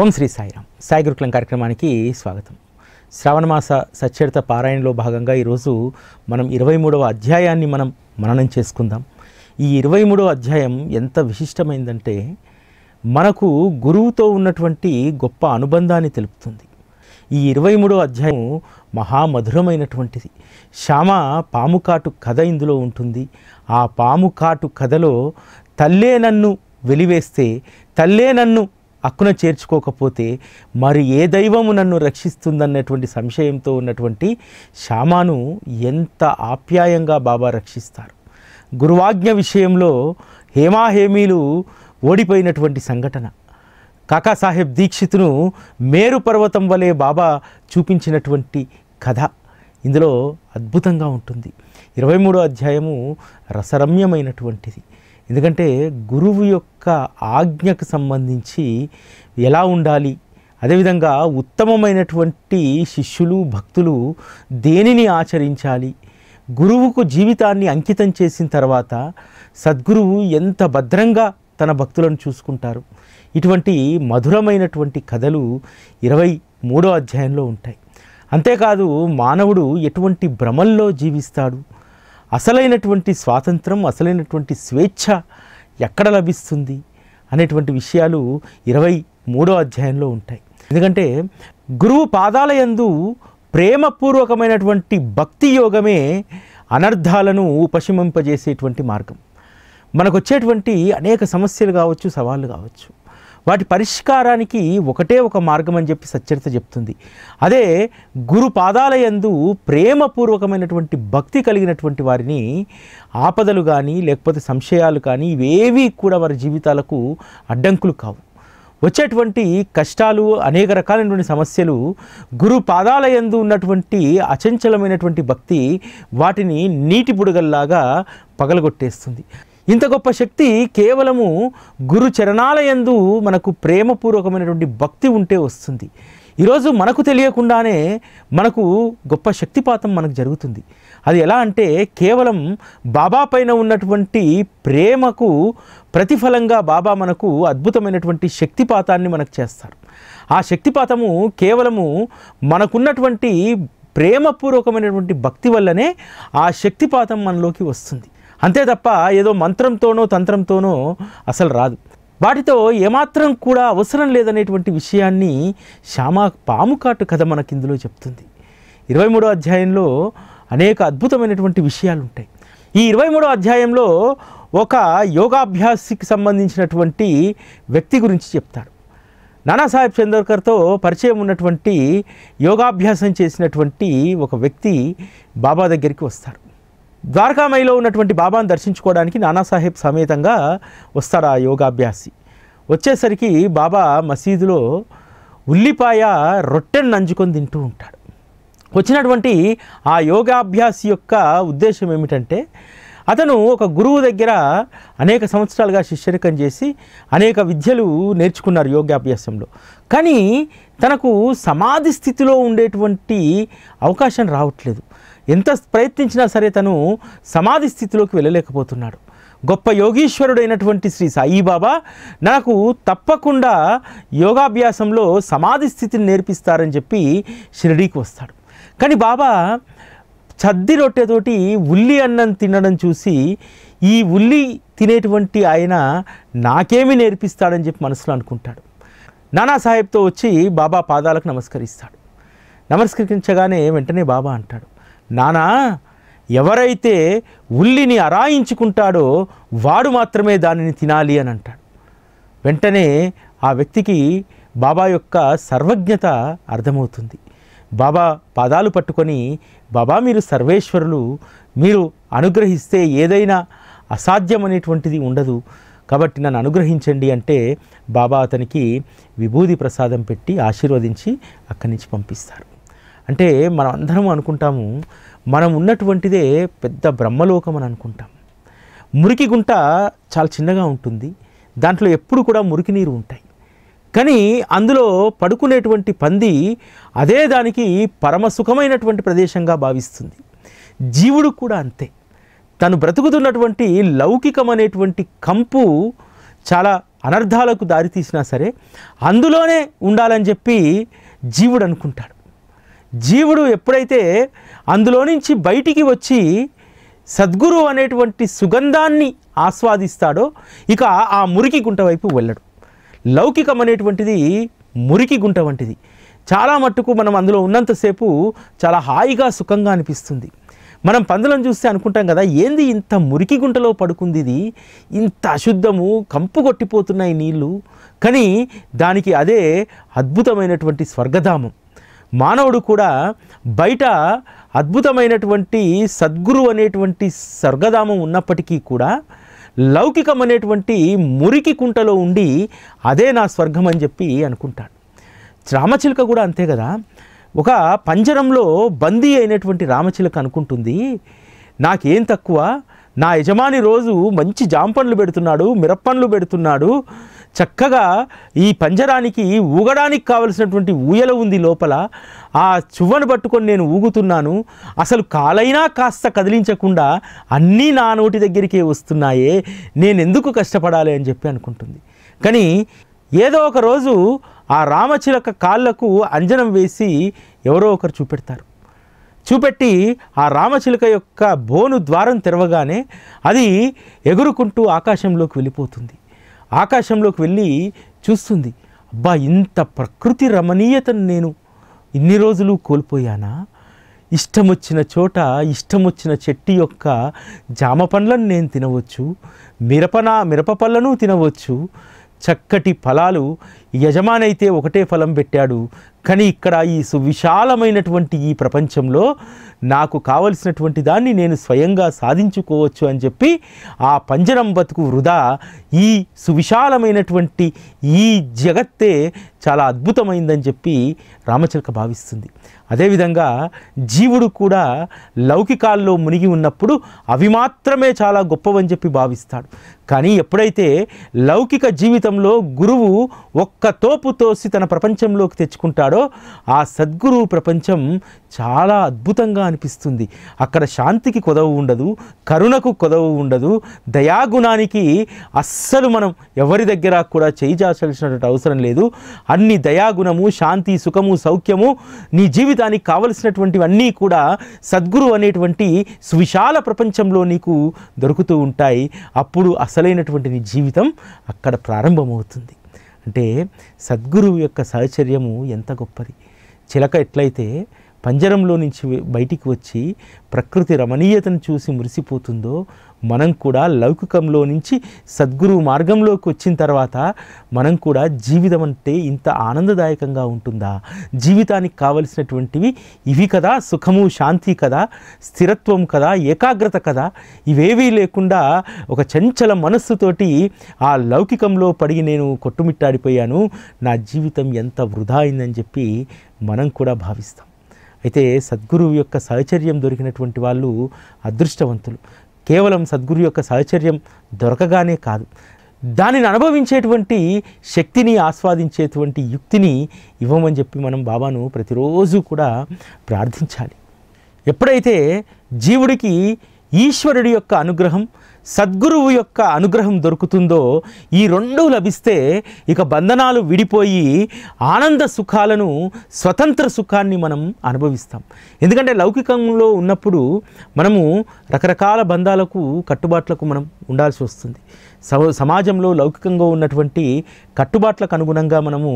ఓం శ్రీ సాయిరామ్ సాయి గురుకులం కార్యక్రమానికి స్వాగతం శ్రావణమాస సచ్చరిత పారాయణలో భాగంగా ఈరోజు మనం ఇరవై మూడవ అధ్యాయాన్ని మనం మననం చేసుకుందాం ఈ ఇరవై మూడవ అధ్యాయం ఎంత విశిష్టమైందంటే మనకు గురువుతో ఉన్నటువంటి గొప్ప అనుబంధాన్ని తెలుపుతుంది ఈ ఇరవై మూడవ అధ్యాయం మహామధురమైనటువంటిది శ్యామ పాము కాటు కథ ఇందులో ఉంటుంది ఆ పాము కాటు కథలో తల్లే నన్ను వెలివేస్తే తల్లే నన్ను అక్కున చేర్చుకోకపోతే మరి ఏ దైవము నన్ను రక్షిస్తుందన్నటువంటి సంశయంతో ఉన్నటువంటి శ్యామాను ఎంత ఆప్యాయంగా బాబా రక్షిస్తారు గురువాజ్ఞ విషయంలో హేమాహేమీలు ఓడిపోయినటువంటి సంఘటన కాకాసాహెబ్ దీక్షితును మేరు పర్వతం వలె బాబా చూపించినటువంటి కథ ఇందులో అద్భుతంగా ఉంటుంది ఇరవై మూడో అధ్యాయము రసరమ్యమైనటువంటిది ఎందుకంటే గురువు యొక్క ఆజ్ఞకు సంబంధించి ఎలా ఉండాలి అదేవిధంగా ఉత్తమమైనటువంటి శిష్యులు భక్తులు దేనిని ఆచరించాలి గురువుకు జీవితాన్ని అంకితం చేసిన తర్వాత సద్గురువు ఎంత భద్రంగా తన భక్తులను చూసుకుంటారు ఇటువంటి మధురమైనటువంటి కథలు ఇరవై మూడో అధ్యాయంలో ఉంటాయి అంతేకాదు మానవుడు ఎటువంటి భ్రమల్లో జీవిస్తాడు అసలైనటువంటి స్వాతంత్రం అసలైనటువంటి స్వేచ్ఛ ఎక్కడ లభిస్తుంది అనేటువంటి విషయాలు ఇరవై మూడో అధ్యాయంలో ఉంటాయి ఎందుకంటే గురువు పాదాలయందు ప్రేమపూర్వకమైనటువంటి భక్తి యోగమే అనర్థాలను ఉపశమింపజేసేటువంటి మార్గం మనకు వచ్చేటువంటి అనేక సమస్యలు కావచ్చు సవాళ్ళు కావచ్చు వాటి పరిష్కారానికి ఒకటే ఒక మార్గం అని చెప్పి సచ్చరిత చెప్తుంది అదే గురు పాదాలయందు ప్రేమపూర్వకమైనటువంటి భక్తి కలిగినటువంటి వారిని ఆపదలు కానీ లేకపోతే సంశయాలు కానీ ఇవేవి కూడా వారి జీవితాలకు అడ్డంకులు కావు వచ్చేటువంటి కష్టాలు అనేక రకాలైనటువంటి సమస్యలు గురు పాదాలయందు ఉన్నటువంటి అచంచలమైనటువంటి భక్తి వాటిని నీటి బుడగల్లాగా పగలగొట్టేస్తుంది ఇంత గొప్ప శక్తి కేవలము గురు చరణాలయందు మనకు ప్రేమపూర్వకమైనటువంటి భక్తి ఉంటే వస్తుంది ఈరోజు మనకు తెలియకుండానే మనకు గొప్ప శక్తిపాతం మనకు జరుగుతుంది అది ఎలా అంటే కేవలం బాబా పైన ఉన్నటువంటి ప్రేమకు ప్రతిఫలంగా బాబా మనకు అద్భుతమైనటువంటి శక్తిపాతాన్ని మనకు చేస్తారు ఆ శక్తిపాతము కేవలము మనకున్నటువంటి ప్రేమపూర్వకమైనటువంటి భక్తి వల్లనే ఆ శక్తిపాతం మనలోకి వస్తుంది అంతే తప్ప ఏదో మంత్రంతోనో తంత్రంతోనో అసలు రాదు వాటితో ఏమాత్రం కూడా అవసరం లేదనేటువంటి విషయాన్ని శ్యామ పాముకాటు కథ మనకి ఇందులో చెప్తుంది ఇరవై మూడో అధ్యాయంలో అనేక అద్భుతమైనటువంటి విషయాలు ఉంటాయి ఈ ఇరవై మూడో అధ్యాయంలో ఒక యోగాభ్యాసికి సంబంధించినటువంటి వ్యక్తి గురించి చెప్తాడు నానాసాహెబ్ చందోర్కర్తో పరిచయం ఉన్నటువంటి యోగాభ్యాసం చేసినటువంటి ఒక వ్యక్తి బాబా దగ్గరికి వస్తారు ద్వారకామయిలో ఉన్నటువంటి బాబాను దర్శించుకోవడానికి నానాసాహెబ్ సమేతంగా వస్తాడు ఆ యోగాభ్యాసి వచ్చేసరికి బాబా మసీదులో ఉల్లిపాయ రొట్టెను నంజుకొని తింటూ ఉంటాడు వచ్చినటువంటి ఆ యోగాభ్యాసి యొక్క ఉద్దేశం ఏమిటంటే అతను ఒక గురువు దగ్గర అనేక సంవత్సరాలుగా శిష్యరికం చేసి అనేక విద్యలు నేర్చుకున్నారు యోగాభ్యాసంలో కానీ తనకు సమాధి స్థితిలో ఉండేటువంటి అవకాశం రావట్లేదు ఎంత ప్రయత్నించినా సరే తను సమాధి స్థితిలోకి వెళ్ళలేకపోతున్నాడు గొప్ప యోగీశ్వరుడైనటువంటి శ్రీ సాయిబాబా నాకు తప్పకుండా యోగాభ్యాసంలో సమాధి స్థితిని నేర్పిస్తారని చెప్పి షిరిడీకి వస్తాడు కానీ బాబా చద్ది రొట్టెతోటి ఉల్లి అన్నం తినడం చూసి ఈ ఉల్లి తినేటువంటి ఆయన నాకేమి నేర్పిస్తాడని చెప్పి మనసులో అనుకుంటాడు నానాసాహెబ్తో వచ్చి బాబా పాదాలకు నమస్కరిస్తాడు నమస్కరించగానే వెంటనే బాబా అంటాడు నానా ఎవరైతే ఉల్లిని అరాయించుకుంటాడో వాడు మాత్రమే దానిని తినాలి అని అంటాడు వెంటనే ఆ వ్యక్తికి బాబా యొక్క సర్వజ్ఞత అర్థమవుతుంది బాబా పాదాలు పట్టుకొని బాబా మీరు సర్వేశ్వరులు మీరు అనుగ్రహిస్తే ఏదైనా అసాధ్యమనేటువంటిది ఉండదు కాబట్టి నన్ను అనుగ్రహించండి అంటే బాబా అతనికి విభూది ప్రసాదం పెట్టి ఆశీర్వదించి అక్కడి నుంచి పంపిస్తారు అంటే మనం అందరం అనుకుంటాము మనం ఉన్నటువంటిదే పెద్ద బ్రహ్మలోకం అని అనుకుంటాం మురికి గుంట చాలా చిన్నగా ఉంటుంది దాంట్లో ఎప్పుడు కూడా మురికి నీరు ఉంటాయి కానీ అందులో పడుకునేటువంటి పంది అదే దానికి పరమ సుఖమైనటువంటి ప్రదేశంగా భావిస్తుంది జీవుడు కూడా అంతే తను బ్రతుకుతున్నటువంటి లౌకికమనేటువంటి కంపు చాలా అనర్థాలకు దారితీసినా సరే అందులోనే ఉండాలని చెప్పి జీవుడు అనుకుంటాడు జీవుడు ఎప్పుడైతే అందులో నుంచి బయటికి వచ్చి సద్గురు అనేటువంటి సుగంధాన్ని ఆస్వాదిస్తాడో ఇక ఆ మురికి గుంట వైపు వెళ్ళడు లౌకికం అనేటువంటిది మురికి గుంట వంటిది చాలా మట్టుకు మనం అందులో ఉన్నంతసేపు చాలా హాయిగా సుఖంగా అనిపిస్తుంది మనం పందులను చూస్తే అనుకుంటాం కదా ఏంది ఇంత మురికి గుంటలో పడుకుంది ఇది ఇంత అశుద్ధము కంపు కొట్టిపోతున్నాయి నీళ్ళు కానీ దానికి అదే అద్భుతమైనటువంటి స్వర్గధామం మానవుడు కూడా బయట అద్భుతమైనటువంటి సద్గురు అనేటువంటి స్వర్గధామం ఉన్నప్పటికీ కూడా లౌకికం అనేటువంటి మురికి కుంటలో ఉండి అదే నా స్వర్గం అని చెప్పి అనుకుంటాడు రామచిలుక కూడా అంతే కదా ఒక పంజరంలో బందీ అయినటువంటి రామచిలుక అనుకుంటుంది నాకేం తక్కువ నా యజమాని రోజు మంచి జాంపండ్లు పెడుతున్నాడు మిరప్పండ్లు పెడుతున్నాడు చక్కగా ఈ పంజరానికి ఊగడానికి కావలసినటువంటి ఊయల ఉంది లోపల ఆ చువ్వను పట్టుకొని నేను ఊగుతున్నాను అసలు కాలైనా కాస్త కదిలించకుండా అన్నీ నా నోటి దగ్గరికే వస్తున్నాయే నేను ఎందుకు కష్టపడాలి అని చెప్పి అనుకుంటుంది కానీ ఏదో ఒక రోజు ఆ రామచిలక కాళ్ళకు అంజనం వేసి ఎవరో ఒకరు చూపెడతారు చూపెట్టి ఆ రామచిలక యొక్క బోను ద్వారం తెరవగానే అది ఎగురుకుంటూ ఆకాశంలోకి వెళ్ళిపోతుంది ఆకాశంలోకి వెళ్ళి చూస్తుంది అబ్బా ఇంత ప్రకృతి రమణీయతను నేను ఇన్ని రోజులు కోల్పోయానా ఇష్టం వచ్చిన చోట ఇష్టం వచ్చిన చెట్టు యొక్క జామ పండ్లను నేను తినవచ్చు మిరపన మిరప పళ్ళను తినవచ్చు చక్కటి ఫలాలు యజమానైతే ఒకటే ఫలం పెట్టాడు కానీ ఇక్కడ ఈ సువిశాలమైనటువంటి ఈ ప్రపంచంలో నాకు కావలసినటువంటి దాన్ని నేను స్వయంగా సాధించుకోవచ్చు అని చెప్పి ఆ పంజరం బతుకు వృధా ఈ సువిశాలమైనటువంటి ఈ జగత్తే చాలా అద్భుతమైందని చెప్పి రామచిలక భావిస్తుంది అదేవిధంగా జీవుడు కూడా లౌకికాల్లో మునిగి ఉన్నప్పుడు అవి మాత్రమే చాలా గొప్పవని చెప్పి భావిస్తాడు కానీ ఎప్పుడైతే లౌకిక జీవితంలో గురువు ఒక్క తోపు తోసి తన ప్రపంచంలోకి తెచ్చుకుంటాడో ఆ సద్గురువు ప్రపంచం చాలా అద్భుతంగా అనిపిస్తుంది అక్కడ శాంతికి కొదవు ఉండదు కరుణకు కొదవు ఉండదు దయాగుణానికి అస్సలు మనం ఎవరి దగ్గర కూడా చేయి అవసరం లేదు అన్ని దయాగుణము శాంతి సుఖము సౌఖ్యము నీ జీవితానికి కావలసినటువంటివన్నీ కూడా సద్గురు అనేటువంటి సువిశాల ప్రపంచంలో నీకు దొరుకుతూ ఉంటాయి అప్పుడు అసలైనటువంటి నీ జీవితం అక్కడ ప్రారంభమవుతుంది అంటే సద్గురువు యొక్క సహచర్యము ఎంత గొప్పది చిలక ఎట్లయితే పంజరంలో నుంచి బయటికి వచ్చి ప్రకృతి రమణీయతను చూసి మురిసిపోతుందో మనం కూడా లౌకికంలో నుంచి సద్గురు మార్గంలోకి వచ్చిన తర్వాత మనం కూడా జీవితం అంటే ఇంత ఆనందదాయకంగా ఉంటుందా జీవితానికి కావలసినటువంటివి ఇవి కదా సుఖము శాంతి కదా స్థిరత్వం కదా ఏకాగ్రత కదా ఇవేవీ లేకుండా ఒక చంచల మనస్సుతోటి ఆ లౌకికంలో పడి నేను కొట్టుమిట్టాడిపోయాను నా జీవితం ఎంత వృధా అయిందని చెప్పి మనం కూడా భావిస్తాం అయితే సద్గురువు యొక్క సహచర్యం దొరికినటువంటి వాళ్ళు అదృష్టవంతులు కేవలం సద్గురు యొక్క సహచర్యం దొరకగానే కాదు దానిని అనుభవించేటువంటి శక్తిని ఆస్వాదించేటువంటి యుక్తిని ఇవ్వమని చెప్పి మనం బాబాను ప్రతిరోజు కూడా ప్రార్థించాలి ఎప్పుడైతే జీవుడికి ఈశ్వరుడి యొక్క అనుగ్రహం సద్గురువు యొక్క అనుగ్రహం దొరుకుతుందో ఈ రెండు లభిస్తే ఇక బంధనాలు విడిపోయి ఆనంద సుఖాలను స్వతంత్ర సుఖాన్ని మనం అనుభవిస్తాం ఎందుకంటే లౌకికంలో ఉన్నప్పుడు మనము రకరకాల బంధాలకు కట్టుబాట్లకు మనం ఉండాల్సి వస్తుంది సమాజంలో లౌకికంగా ఉన్నటువంటి కట్టుబాట్లకు అనుగుణంగా మనము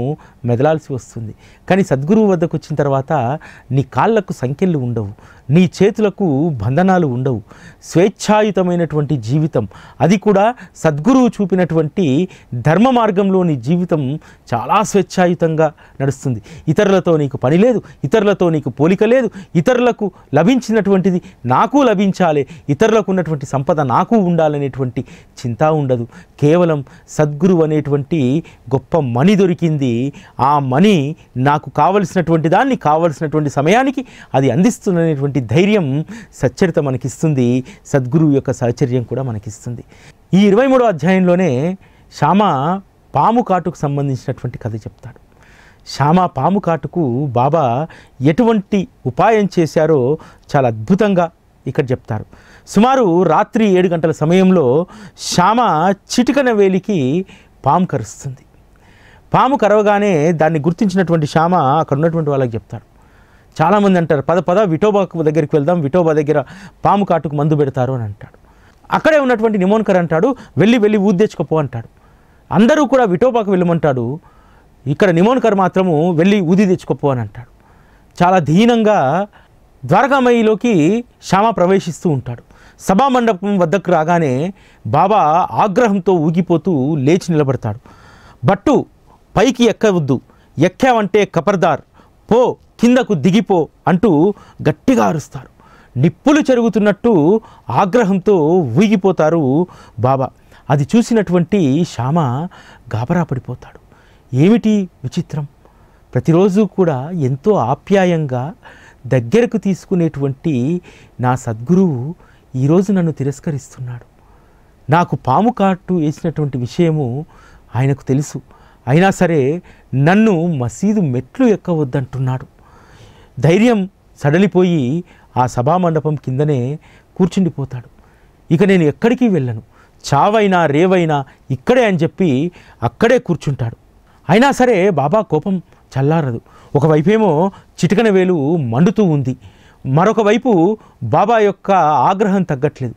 మెదలాల్సి వస్తుంది కానీ సద్గురువు వద్దకు వచ్చిన తర్వాత నీ కాళ్ళకు సంఖ్యలు ఉండవు నీ చేతులకు బంధనాలు ఉండవు స్వేచ్ఛాయుతమైనటువంటి జీవితం అది కూడా సద్గురువు చూపినటువంటి ధర్మ మార్గంలోని జీవితం చాలా స్వేచ్ఛాయుతంగా నడుస్తుంది ఇతరులతో నీకు పని లేదు ఇతరులతో నీకు పోలిక లేదు ఇతరులకు లభించినటువంటిది నాకు లభించాలి ఇతరులకు ఉన్నటువంటి సంపద నాకు ఉండాలనేటువంటి చింత ఉండదు కేవలం సద్గురువు అనేటువంటి గొప్ప మణి దొరికింది ఆ మణి నాకు కావలసినటువంటి దాన్ని కావలసినటువంటి సమయానికి అది అందిస్తున్నటువంటి అటువంటి ధైర్యం సచ్చరిత మనకిస్తుంది సద్గురువు యొక్క సహచర్యం కూడా మనకిస్తుంది ఈ ఇరవై మూడో అధ్యాయంలోనే శ్యామ పాము కాటుకు సంబంధించినటువంటి కథ చెప్తాడు శ్యామ పాము కాటుకు బాబా ఎటువంటి ఉపాయం చేశారో చాలా అద్భుతంగా ఇక్కడ చెప్తారు సుమారు రాత్రి ఏడు గంటల సమయంలో శ్యామ చిటికన వేలికి పాము కరుస్తుంది పాము కరవగానే దాన్ని గుర్తించినటువంటి శ్యామ అక్కడ ఉన్నటువంటి వాళ్ళకి చెప్తాడు చాలామంది అంటారు పద పద విఠోబాకు దగ్గరికి వెళ్దాం విఠోబా దగ్గర పాము కాటుకు మందు పెడతారు అని అంటాడు అక్కడే ఉన్నటువంటి నిమోన్కర్ అంటాడు వెళ్ళి వెళ్ళి తెచ్చుకోపో అంటాడు అందరూ కూడా విఠోబాకు వెళ్ళమంటాడు ఇక్కడ నిమోన్కర్ మాత్రము వెళ్ళి ఊది తెచ్చుకోపో అని అంటాడు చాలా దీనంగా ద్వారకామయిలోకి శ్యామ ప్రవేశిస్తూ ఉంటాడు సభామండపం వద్దకు రాగానే బాబా ఆగ్రహంతో ఊగిపోతూ లేచి నిలబడతాడు బట్టు పైకి ఎక్కవద్దు ఎక్కావంటే కపర్దార్ పో కిందకు దిగిపో అంటూ గట్టిగా అరుస్తారు నిప్పులు చెరుగుతున్నట్టు ఆగ్రహంతో ఊగిపోతారు బాబా అది చూసినటువంటి శ్యామ గాబరా పడిపోతాడు ఏమిటి విచిత్రం ప్రతిరోజు కూడా ఎంతో ఆప్యాయంగా దగ్గరకు తీసుకునేటువంటి నా సద్గురువు ఈరోజు నన్ను తిరస్కరిస్తున్నాడు నాకు పాము కాటు వేసినటువంటి విషయము ఆయనకు తెలుసు అయినా సరే నన్ను మసీదు మెట్లు ఎక్కవద్దంటున్నాడు ధైర్యం సడలిపోయి ఆ సభామండపం కిందనే కూర్చుండిపోతాడు ఇక నేను ఎక్కడికి వెళ్ళను చావైనా రేవైనా ఇక్కడే అని చెప్పి అక్కడే కూర్చుంటాడు అయినా సరే బాబా కోపం చల్లారదు ఒకవైపేమో చిటికన వేలు మండుతూ ఉంది మరొక వైపు బాబా యొక్క ఆగ్రహం తగ్గట్లేదు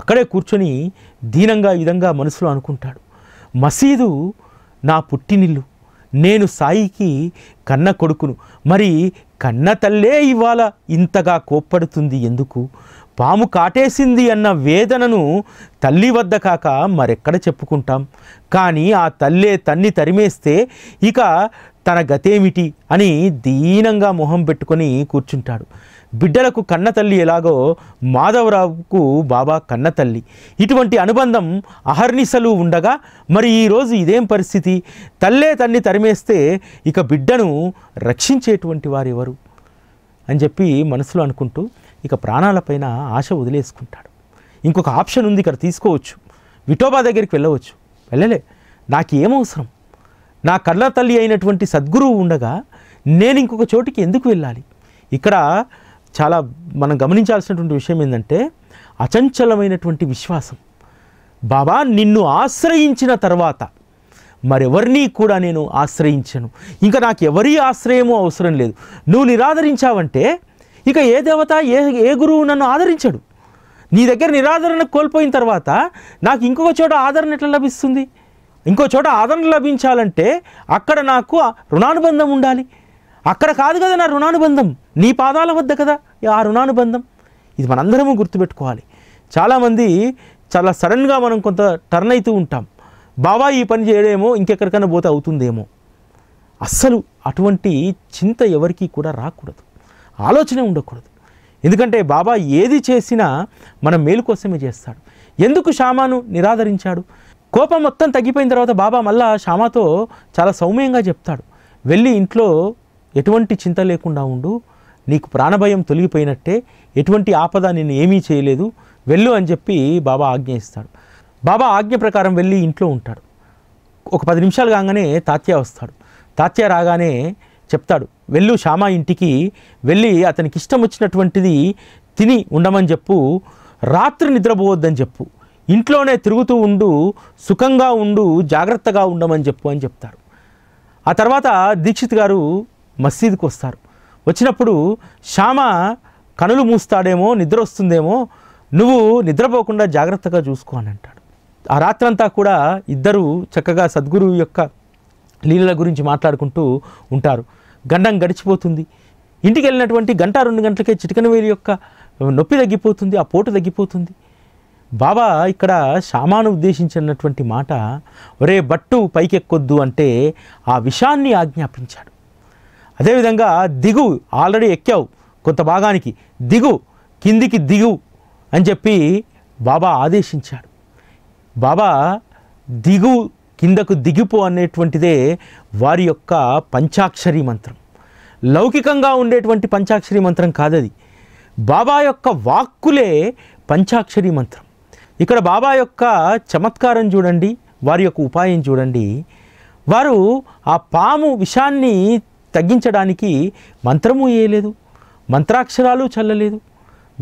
అక్కడే కూర్చొని దీనంగా విధంగా మనసులో అనుకుంటాడు మసీదు నా పుట్టినిల్లు నేను సాయికి కన్న కొడుకును మరి కన్న తల్లే ఇవాళ ఇంతగా కోప్పడుతుంది ఎందుకు పాము కాటేసింది అన్న వేదనను తల్లి వద్ద కాక మరెక్కడ చెప్పుకుంటాం కానీ ఆ తల్లే తన్ని తరిమేస్తే ఇక తన గతేమిటి అని దీనంగా మొహం పెట్టుకొని కూర్చుంటాడు బిడ్డలకు కన్నతల్లి ఎలాగో మాధవరావుకు బాబా కన్నతల్లి ఇటువంటి అనుబంధం అహర్నిశలు ఉండగా మరి ఈరోజు ఇదేం పరిస్థితి తల్లే తన్ని తరిమేస్తే ఇక బిడ్డను రక్షించేటువంటి ఎవరు అని చెప్పి మనసులో అనుకుంటూ ఇక ప్రాణాలపైన ఆశ వదిలేసుకుంటాడు ఇంకొక ఆప్షన్ ఉంది ఇక్కడ తీసుకోవచ్చు విఠోబా దగ్గరికి వెళ్ళవచ్చు వెళ్ళలే నాకేమవసరం నా కళ్ళ తల్లి అయినటువంటి సద్గురువు ఉండగా నేను ఇంకొక చోటికి ఎందుకు వెళ్ళాలి ఇక్కడ చాలా మనం గమనించాల్సినటువంటి విషయం ఏంటంటే అచంచలమైనటువంటి విశ్వాసం బాబా నిన్ను ఆశ్రయించిన తర్వాత మరెవరిని కూడా నేను ఆశ్రయించను ఇంకా నాకు ఎవరి ఆశ్రయము అవసరం లేదు నువ్వు నిరాదరించావంటే ఇక ఏ దేవత ఏ ఏ గురువు నన్ను ఆదరించడు నీ దగ్గర నిరాదరణ కోల్పోయిన తర్వాత నాకు ఇంకొక చోట ఆదరణ ఎట్లా లభిస్తుంది ఇంకో చోట ఆదరణ లభించాలంటే అక్కడ నాకు రుణానుబంధం ఉండాలి అక్కడ కాదు కదా నా రుణానుబంధం నీ పాదాల వద్ద కదా ఆ రుణానుబంధం ఇది మనందరము గుర్తుపెట్టుకోవాలి చాలామంది చాలా సడన్గా మనం కొంత టర్న్ అవుతూ ఉంటాం బాబా ఈ పని చేయడేమో ఇంకెక్కడికైనా పోతే అవుతుందేమో అస్సలు అటువంటి చింత ఎవరికీ కూడా రాకూడదు ఆలోచనే ఉండకూడదు ఎందుకంటే బాబా ఏది చేసినా మన మేలు కోసమే చేస్తాడు ఎందుకు షామాను నిరాదరించాడు కోపం మొత్తం తగ్గిపోయిన తర్వాత బాబా మళ్ళా షామాతో చాలా సౌమ్యంగా చెప్తాడు వెళ్ళి ఇంట్లో ఎటువంటి చింత లేకుండా ఉండు నీకు ప్రాణభయం తొలగిపోయినట్టే ఎటువంటి ఆపద నేను ఏమీ చేయలేదు వెళ్ళు అని చెప్పి బాబా ఆజ్ఞ ఇస్తాడు బాబా ఆజ్ఞ ప్రకారం వెళ్ళి ఇంట్లో ఉంటాడు ఒక పది నిమిషాలు కాగానే తాత్య వస్తాడు తాత్య రాగానే చెప్తాడు వెళ్ళు శ్యామ ఇంటికి వెళ్ళి అతనికి ఇష్టం వచ్చినటువంటిది తిని ఉండమని చెప్పు రాత్రి నిద్రపోవద్దని చెప్పు ఇంట్లోనే తిరుగుతూ ఉండు సుఖంగా ఉండు జాగ్రత్తగా ఉండమని చెప్పు అని చెప్తారు ఆ తర్వాత దీక్షిత్ గారు మసీదుకు వస్తారు వచ్చినప్పుడు శ్యామ కనులు మూస్తాడేమో నిద్ర వస్తుందేమో నువ్వు నిద్రపోకుండా జాగ్రత్తగా చూసుకో అని అంటాడు ఆ రాత్రంతా కూడా ఇద్దరు చక్కగా సద్గురు యొక్క లీలల గురించి మాట్లాడుకుంటూ ఉంటారు గండం గడిచిపోతుంది ఇంటికి వెళ్ళినటువంటి గంట రెండు గంటలకే చిటికనవేలి యొక్క నొప్పి తగ్గిపోతుంది ఆ పోటు తగ్గిపోతుంది బాబా ఇక్కడ శ్యామాను ఉద్దేశించినటువంటి మాట ఒరే బట్టు పైకెక్కొద్దు అంటే ఆ విషాన్ని ఆజ్ఞాపించాడు అదేవిధంగా దిగు ఆల్రెడీ ఎక్కావు కొంత భాగానికి దిగు కిందికి దిగు అని చెప్పి బాబా ఆదేశించాడు బాబా దిగు కిందకు దిగిపో అనేటువంటిదే వారి యొక్క పంచాక్షరి మంత్రం లౌకికంగా ఉండేటువంటి పంచాక్షరి మంత్రం కాదది బాబా యొక్క వాక్కులే పంచాక్షరి మంత్రం ఇక్కడ బాబా యొక్క చమత్కారం చూడండి వారి యొక్క ఉపాయం చూడండి వారు ఆ పాము విషాన్ని తగ్గించడానికి మంత్రము వేయలేదు మంత్రాక్షరాలు చల్లలేదు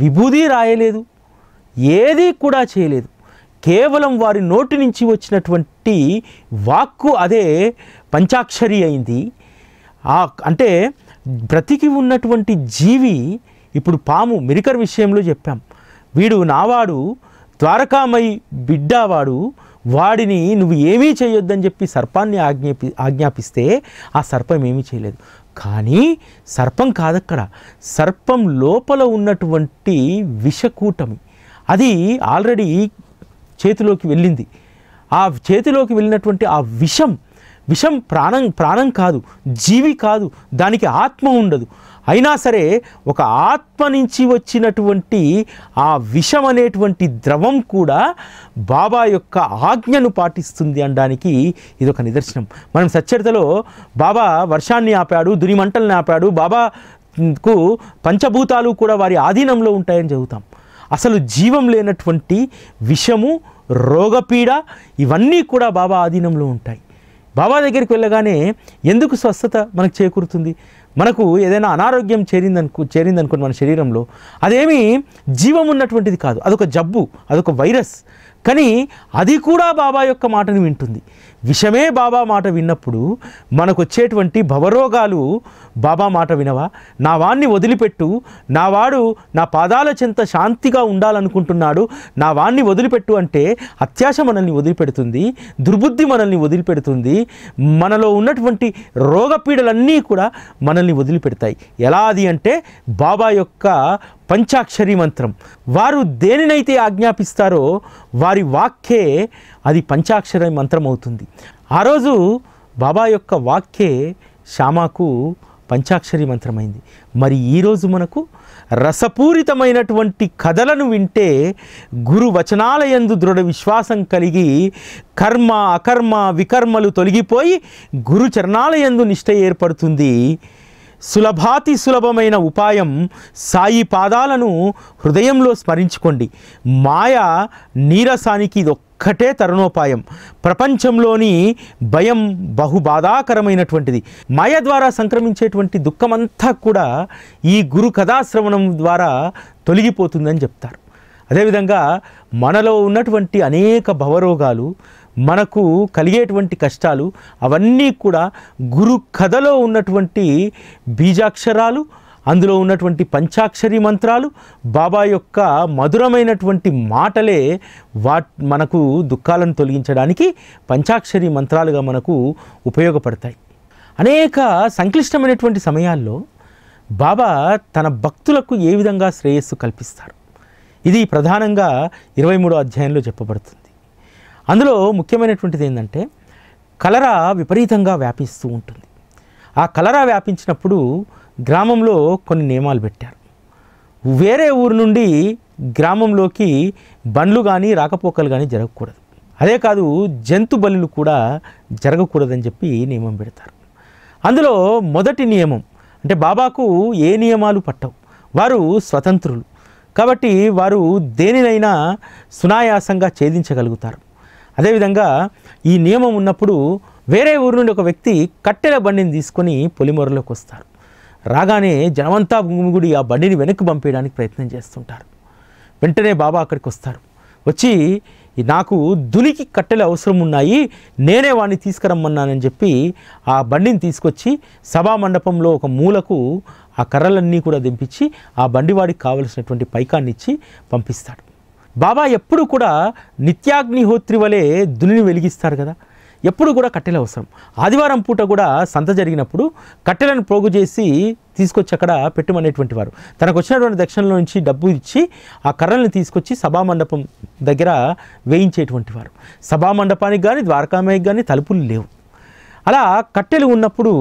విభూది రాయలేదు ఏదీ కూడా చేయలేదు కేవలం వారి నోటి నుంచి వచ్చినటువంటి వాక్కు అదే పంచాక్షరి అయింది అంటే బ్రతికి ఉన్నటువంటి జీవి ఇప్పుడు పాము మిరికర్ విషయంలో చెప్పాం వీడు నావాడు ద్వారకామై బిడ్డావాడు వాడిని నువ్వు ఏమీ చేయొద్దని చెప్పి సర్పాన్ని ఆజ్ఞాపి ఆజ్ఞాపిస్తే ఆ సర్పం ఏమీ చేయలేదు కానీ సర్పం కాదక్కడ సర్పం లోపల ఉన్నటువంటి విషకూటమి అది ఆల్రెడీ చేతిలోకి వెళ్ళింది ఆ చేతిలోకి వెళ్ళినటువంటి ఆ విషం విషం ప్రాణం ప్రాణం కాదు జీవి కాదు దానికి ఆత్మ ఉండదు అయినా సరే ఒక ఆత్మ నుంచి వచ్చినటువంటి ఆ విషం అనేటువంటి ద్రవం కూడా బాబా యొక్క ఆజ్ఞను పాటిస్తుంది అనడానికి ఇది ఒక నిదర్శనం మనం సచ్చరితలో బాబా వర్షాన్ని ఆపాడు దురిమంటల్ని ఆపాడు బాబాకు పంచభూతాలు కూడా వారి ఆధీనంలో ఉంటాయని చదువుతాం అసలు జీవం లేనటువంటి విషము రోగపీడ ఇవన్నీ కూడా బాబా ఆధీనంలో ఉంటాయి బాబా దగ్గరికి వెళ్ళగానే ఎందుకు స్వస్థత మనకు చేకూరుతుంది మనకు ఏదైనా అనారోగ్యం చేరిందనుకు చేరిందనుకోండి మన శరీరంలో అదేమి జీవం ఉన్నటువంటిది కాదు అదొక జబ్బు అదొక వైరస్ కానీ అది కూడా బాబా యొక్క మాటను వింటుంది విషమే బాబా మాట విన్నప్పుడు మనకు వచ్చేటువంటి భవరోగాలు బాబా మాట వినవా నా వాణ్ణి వదిలిపెట్టు నా వాడు నా పాదాల చెంత శాంతిగా ఉండాలనుకుంటున్నాడు నా వాణ్ణి వదిలిపెట్టు అంటే అత్యాశ మనల్ని వదిలిపెడుతుంది దుర్బుద్ధి మనల్ని వదిలిపెడుతుంది మనలో ఉన్నటువంటి రోగపీడలన్నీ కూడా మనల్ని వదిలిపెడతాయి ఎలా అది అంటే బాబా యొక్క పంచాక్షరి మంత్రం వారు దేనినైతే ఆజ్ఞాపిస్తారో వారి వాక్యే అది పంచాక్షరి మంత్రం అవుతుంది ఆ రోజు బాబా యొక్క వాక్యే శ్యామాకు పంచాక్షరి మంత్రమైంది మరి ఈరోజు మనకు రసపూరితమైనటువంటి కథలను వింటే గురు వచనాలయందు దృఢ విశ్వాసం కలిగి కర్మ అకర్మ వికర్మలు తొలగిపోయి గురు చరణాలయందు నిష్ట ఏర్పడుతుంది సులభాతి సులభమైన ఉపాయం సాయి పాదాలను హృదయంలో స్మరించుకోండి మాయ నీరసానికి ఇది ఒక్కటే తరుణోపాయం ప్రపంచంలోని భయం బహు బాధాకరమైనటువంటిది మాయ ద్వారా సంక్రమించేటువంటి దుఃఖమంతా కూడా ఈ గురు కథాశ్రవణం ద్వారా తొలగిపోతుందని చెప్తారు అదేవిధంగా మనలో ఉన్నటువంటి అనేక భవరోగాలు మనకు కలిగేటువంటి కష్టాలు అవన్నీ కూడా గురు కథలో ఉన్నటువంటి బీజాక్షరాలు అందులో ఉన్నటువంటి పంచాక్షరి మంత్రాలు బాబా యొక్క మధురమైనటువంటి మాటలే వా మనకు దుఃఖాలను తొలగించడానికి పంచాక్షరి మంత్రాలుగా మనకు ఉపయోగపడతాయి అనేక సంక్లిష్టమైనటువంటి సమయాల్లో బాబా తన భక్తులకు ఏ విధంగా శ్రేయస్సు కల్పిస్తారు ఇది ప్రధానంగా ఇరవై మూడో అధ్యాయంలో చెప్పబడుతుంది అందులో ముఖ్యమైనటువంటిది ఏంటంటే కలరా విపరీతంగా వ్యాపిస్తూ ఉంటుంది ఆ కలరా వ్యాపించినప్పుడు గ్రామంలో కొన్ని నియమాలు పెట్టారు వేరే ఊరు నుండి గ్రామంలోకి బండ్లు కానీ రాకపోకలు కానీ జరగకూడదు అదే కాదు జంతు బలులు కూడా జరగకూడదని చెప్పి నియమం పెడతారు అందులో మొదటి నియమం అంటే బాబాకు ఏ నియమాలు పట్టవు వారు స్వతంత్రులు కాబట్టి వారు దేనినైనా సునాయాసంగా ఛేదించగలుగుతారు అదేవిధంగా ఈ నియమం ఉన్నప్పుడు వేరే ఊరు నుండి ఒక వ్యక్తి కట్టెల బండిని తీసుకొని పొలిమొరలోకి వస్తారు రాగానే జనమంతా గుమిగుడి ఆ బండిని వెనక్కి పంపేయడానికి ప్రయత్నం చేస్తుంటారు వెంటనే బాబా అక్కడికి వస్తారు వచ్చి నాకు దునికి కట్టెలు అవసరం ఉన్నాయి నేనే వాడిని తీసుకురమ్మన్నానని చెప్పి ఆ బండిని తీసుకొచ్చి సభా మండపంలో ఒక మూలకు ఆ కర్రలన్నీ కూడా దింపించి ఆ బండివాడికి కావలసినటువంటి పైకాన్ని ఇచ్చి పంపిస్తాడు బాబా ఎప్పుడు కూడా నిత్యాగ్నిహోత్రి వలె దునిని వెలిగిస్తారు కదా ఎప్పుడు కూడా కట్టెలు అవసరం ఆదివారం పూట కూడా సంత జరిగినప్పుడు కట్టెలను పోగు చేసి తీసుకొచ్చి అక్కడ పెట్టమనేటువంటి వారు తనకు వచ్చినటువంటి దక్షిణల నుంచి డబ్బు ఇచ్చి ఆ కర్రలను తీసుకొచ్చి సభామండపం దగ్గర వేయించేటువంటి వారు సభామండపానికి కానీ ద్వారకామయ్యకి కానీ తలుపులు లేవు అలా కట్టెలు ఉన్నప్పుడు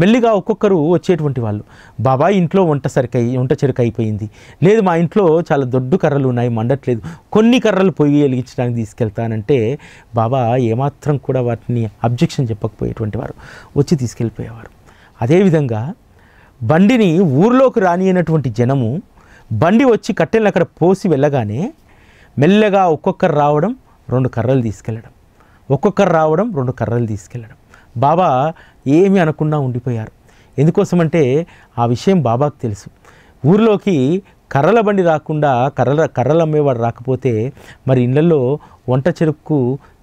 మెల్లిగా ఒక్కొక్కరు వచ్చేటువంటి వాళ్ళు బాబా ఇంట్లో వంట సరికై వంట చెరుకు అయిపోయింది లేదు మా ఇంట్లో చాలా దొడ్డు కర్రలు ఉన్నాయి మండట్లేదు కొన్ని కర్రలు పొయ్యి వెలిగించడానికి తీసుకెళ్తానంటే బాబా ఏమాత్రం కూడా వాటిని అబ్జెక్షన్ చెప్పకపోయేటువంటి వారు వచ్చి తీసుకెళ్ళిపోయేవారు అదేవిధంగా బండిని ఊర్లోకి రాని అయినటువంటి జనము బండి వచ్చి కట్టెలను అక్కడ పోసి వెళ్ళగానే మెల్లగా ఒక్కొక్కరు రావడం రెండు కర్రలు తీసుకెళ్ళడం ఒక్కొక్కరు రావడం రెండు కర్రలు తీసుకెళ్ళడం బాబా ఏమి అనకుండా ఉండిపోయారు ఎందుకోసమంటే ఆ విషయం బాబాకు తెలుసు ఊరిలోకి కర్రల బండి రాకుండా కర్రల కర్రలు అమ్మేవాడు రాకపోతే మరి ఇళ్లలో వంట చెరుకు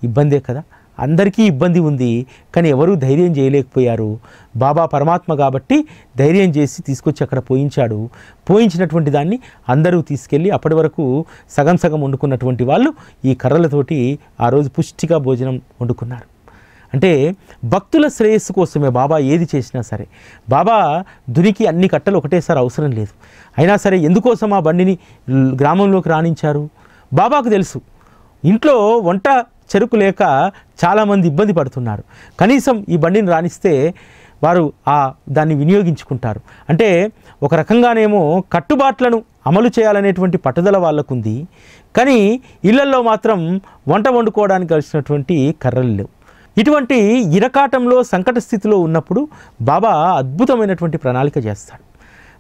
ఇబ్బందే కదా అందరికీ ఇబ్బంది ఉంది కానీ ఎవరూ ధైర్యం చేయలేకపోయారు బాబా పరమాత్మ కాబట్టి ధైర్యం చేసి తీసుకొచ్చి అక్కడ పోయించాడు పోయించినటువంటి దాన్ని అందరూ తీసుకెళ్ళి అప్పటి వరకు సగం సగం వండుకున్నటువంటి వాళ్ళు ఈ కర్రలతోటి ఆ రోజు పుష్టిగా భోజనం వండుకున్నారు అంటే భక్తుల శ్రేయస్సు కోసమే బాబా ఏది చేసినా సరే బాబా దునికి అన్ని కట్టలు ఒకటేసారి అవసరం లేదు అయినా సరే ఎందుకోసం ఆ బండిని గ్రామంలోకి రాణించారు బాబాకు తెలుసు ఇంట్లో వంట చెరుకు లేక చాలామంది ఇబ్బంది పడుతున్నారు కనీసం ఈ బండిని రాణిస్తే వారు ఆ దాన్ని వినియోగించుకుంటారు అంటే ఒక రకంగానేమో కట్టుబాట్లను అమలు చేయాలనేటువంటి పట్టుదల వాళ్ళకుంది కానీ ఇళ్లల్లో మాత్రం వంట వండుకోవడానికి కలిసినటువంటి కర్రలు లేవు ఇటువంటి ఇరకాటంలో సంకట స్థితిలో ఉన్నప్పుడు బాబా అద్భుతమైనటువంటి ప్రణాళిక చేస్తాడు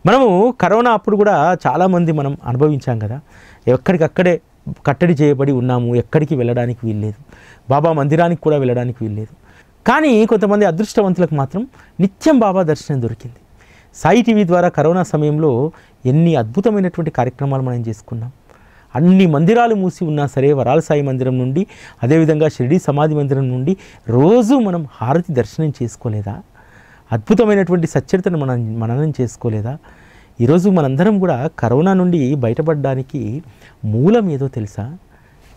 మనము కరోనా అప్పుడు కూడా చాలామంది మనం అనుభవించాం కదా ఎక్కడికక్కడే కట్టడి చేయబడి ఉన్నాము ఎక్కడికి వెళ్ళడానికి వీల్లేదు బాబా మందిరానికి కూడా వెళ్ళడానికి వీల్లేదు కానీ కొంతమంది అదృష్టవంతులకు మాత్రం నిత్యం బాబా దర్శనం దొరికింది సాయి టీవీ ద్వారా కరోనా సమయంలో ఎన్ని అద్భుతమైనటువంటి కార్యక్రమాలు మనం చేసుకున్నాం అన్ని మందిరాలు మూసి ఉన్నా సరే వరాల సాయి మందిరం నుండి అదేవిధంగా షిరిడి సమాధి మందిరం నుండి రోజు మనం హారతి దర్శనం చేసుకోలేదా అద్భుతమైనటువంటి సచ్చరితను మనం మననం చేసుకోలేదా ఈరోజు మనందరం కూడా కరోనా నుండి బయటపడడానికి మూలం ఏదో తెలుసా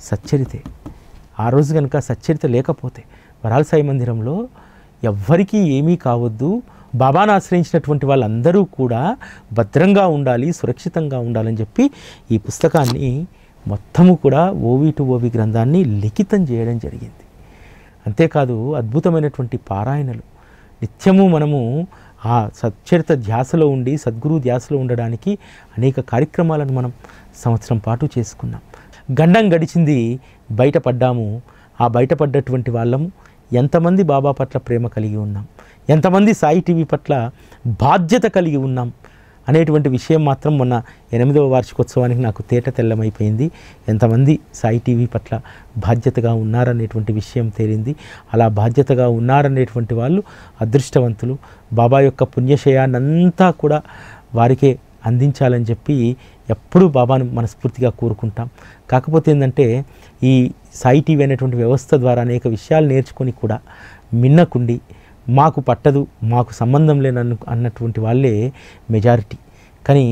సచ్చరితే ఆ రోజు కనుక సచ్చరిత లేకపోతే వరాల సాయి మందిరంలో ఎవ్వరికీ ఏమీ కావద్దు బాబాను ఆశ్రయించినటువంటి వాళ్ళందరూ కూడా భద్రంగా ఉండాలి సురక్షితంగా ఉండాలని చెప్పి ఈ పుస్తకాన్ని మొత్తము కూడా ఓవి టు ఓవి గ్రంథాన్ని లిఖితం చేయడం జరిగింది అంతేకాదు అద్భుతమైనటువంటి పారాయణలు నిత్యము మనము ఆ సచ్చరిత ధ్యాసలో ఉండి సద్గురు ధ్యాసలో ఉండడానికి అనేక కార్యక్రమాలను మనం సంవత్సరం పాటు చేసుకున్నాం గండం గడిచింది బయటపడ్డాము ఆ బయటపడ్డటువంటి వాళ్ళము ఎంతమంది బాబా పట్ల ప్రేమ కలిగి ఉన్నాం ఎంతమంది సాయి టీవీ పట్ల బాధ్యత కలిగి ఉన్నాం అనేటువంటి విషయం మాత్రం మొన్న ఎనిమిదవ వార్షికోత్సవానికి నాకు తేట తెల్లమైపోయింది ఎంతమంది సాయి టీవీ పట్ల బాధ్యతగా ఉన్నారనేటువంటి విషయం తేలింది అలా బాధ్యతగా ఉన్నారనేటువంటి వాళ్ళు అదృష్టవంతులు బాబా యొక్క పుణ్యశయానంతా కూడా వారికే అందించాలని చెప్పి ఎప్పుడూ బాబాను మనస్ఫూర్తిగా కోరుకుంటాం కాకపోతే ఏంటంటే ఈ సాయి టీవీ అనేటువంటి వ్యవస్థ ద్వారా అనేక విషయాలు నేర్చుకొని కూడా మిన్నకుండి మాకు పట్టదు మాకు సంబంధం లేనన్ను అన్నటువంటి వాళ్ళే మెజారిటీ కానీ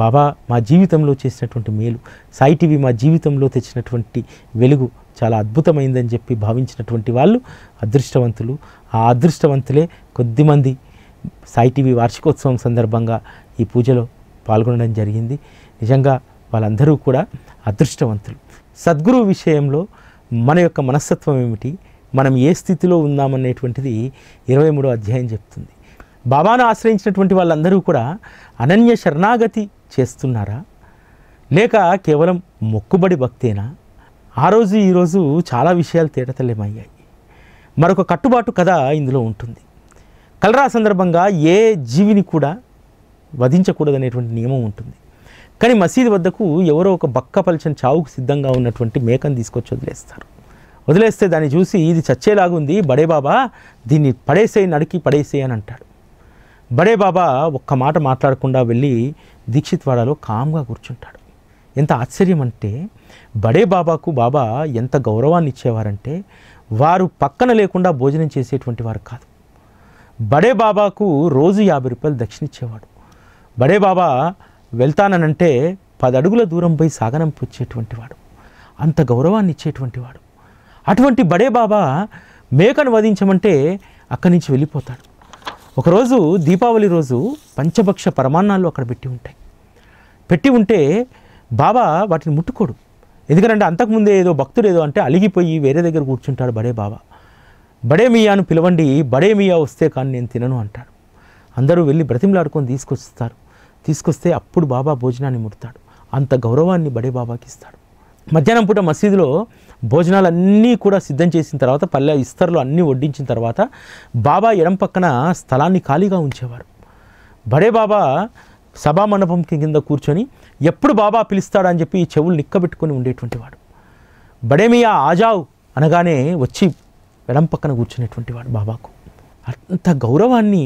బాబా మా జీవితంలో చేసినటువంటి మేలు సాయి టీవీ మా జీవితంలో తెచ్చినటువంటి వెలుగు చాలా అద్భుతమైందని చెప్పి భావించినటువంటి వాళ్ళు అదృష్టవంతులు ఆ అదృష్టవంతులే కొద్దిమంది సాయి టీవీ వార్షికోత్సవం సందర్భంగా ఈ పూజలో పాల్గొనడం జరిగింది నిజంగా వాళ్ళందరూ కూడా అదృష్టవంతులు సద్గురువు విషయంలో మన యొక్క మనస్తత్వం ఏమిటి మనం ఏ స్థితిలో ఉందామనేటువంటిది ఇరవై మూడో అధ్యాయం చెప్తుంది బాబాను ఆశ్రయించినటువంటి వాళ్ళందరూ కూడా అనన్య శరణాగతి చేస్తున్నారా లేక కేవలం మొక్కుబడి భక్తేనా ఆ రోజు ఈరోజు చాలా విషయాలు తేటతలేమయ్యాయి మరొక కట్టుబాటు కథ ఇందులో ఉంటుంది కలరా సందర్భంగా ఏ జీవిని కూడా వధించకూడదనేటువంటి నియమం ఉంటుంది కానీ మసీదు వద్దకు ఎవరో ఒక బక్క పలిచిన చావుకు సిద్ధంగా ఉన్నటువంటి మేకను తీసుకొచ్చి వదిలేస్తారు వదిలేస్తే దాన్ని చూసి ఇది చచ్చేలాగుంది బడే బాబా దీన్ని పడేసేయి నడికి పడేసేయి అని అంటాడు బడే బాబా ఒక్క మాట మాట్లాడకుండా వెళ్ళి దీక్షిత్వాడలో కామ్గా కూర్చుంటాడు ఎంత ఆశ్చర్యం అంటే బడే బాబాకు బాబా ఎంత గౌరవాన్ని ఇచ్చేవారంటే వారు పక్కన లేకుండా భోజనం చేసేటువంటి వారు కాదు బడే బాబాకు రోజు యాభై రూపాయలు దక్షిణ ఇచ్చేవాడు బడే బాబా వెళ్తానంటే పది అడుగుల దూరం పోయి సాగనం పుచ్చేటువంటి వాడు అంత గౌరవాన్ని ఇచ్చేటువంటి వాడు అటువంటి బడే బాబా మేకను వధించమంటే అక్కడి నుంచి వెళ్ళిపోతాడు ఒకరోజు దీపావళి రోజు పంచభక్ష పరమాన్నాలు అక్కడ పెట్టి ఉంటాయి పెట్టి ఉంటే బాబా వాటిని ముట్టుకోడు ఎందుకంటే అంతకుముందే ఏదో భక్తుడు ఏదో అంటే అలిగిపోయి వేరే దగ్గర కూర్చుంటాడు బడే బాబా బడే మియాను పిలవండి బడే మియా వస్తే కానీ నేను తినను అంటాడు అందరూ వెళ్ళి బ్రతిమలాడుకొని తీసుకొస్తారు తీసుకొస్తే అప్పుడు బాబా భోజనాన్ని ముడతాడు అంత గౌరవాన్ని బడే బాబాకి ఇస్తాడు మధ్యాహ్నం పూట మసీదులో భోజనాలు అన్నీ కూడా సిద్ధం చేసిన తర్వాత పల్లె ఇస్తర్లు అన్నీ వడ్డించిన తర్వాత బాబా ఎడం పక్కన స్థలాన్ని ఖాళీగా ఉంచేవారు బడే బాబా సభా మండపం కింద కూర్చొని ఎప్పుడు బాబా పిలుస్తాడని చెప్పి చెవులు నిక్కబెట్టుకొని ఉండేటువంటి వాడు బడేమియా ఆజావు అనగానే వచ్చి ఎడం పక్కన కూర్చునేటువంటి వాడు బాబాకు అంత గౌరవాన్ని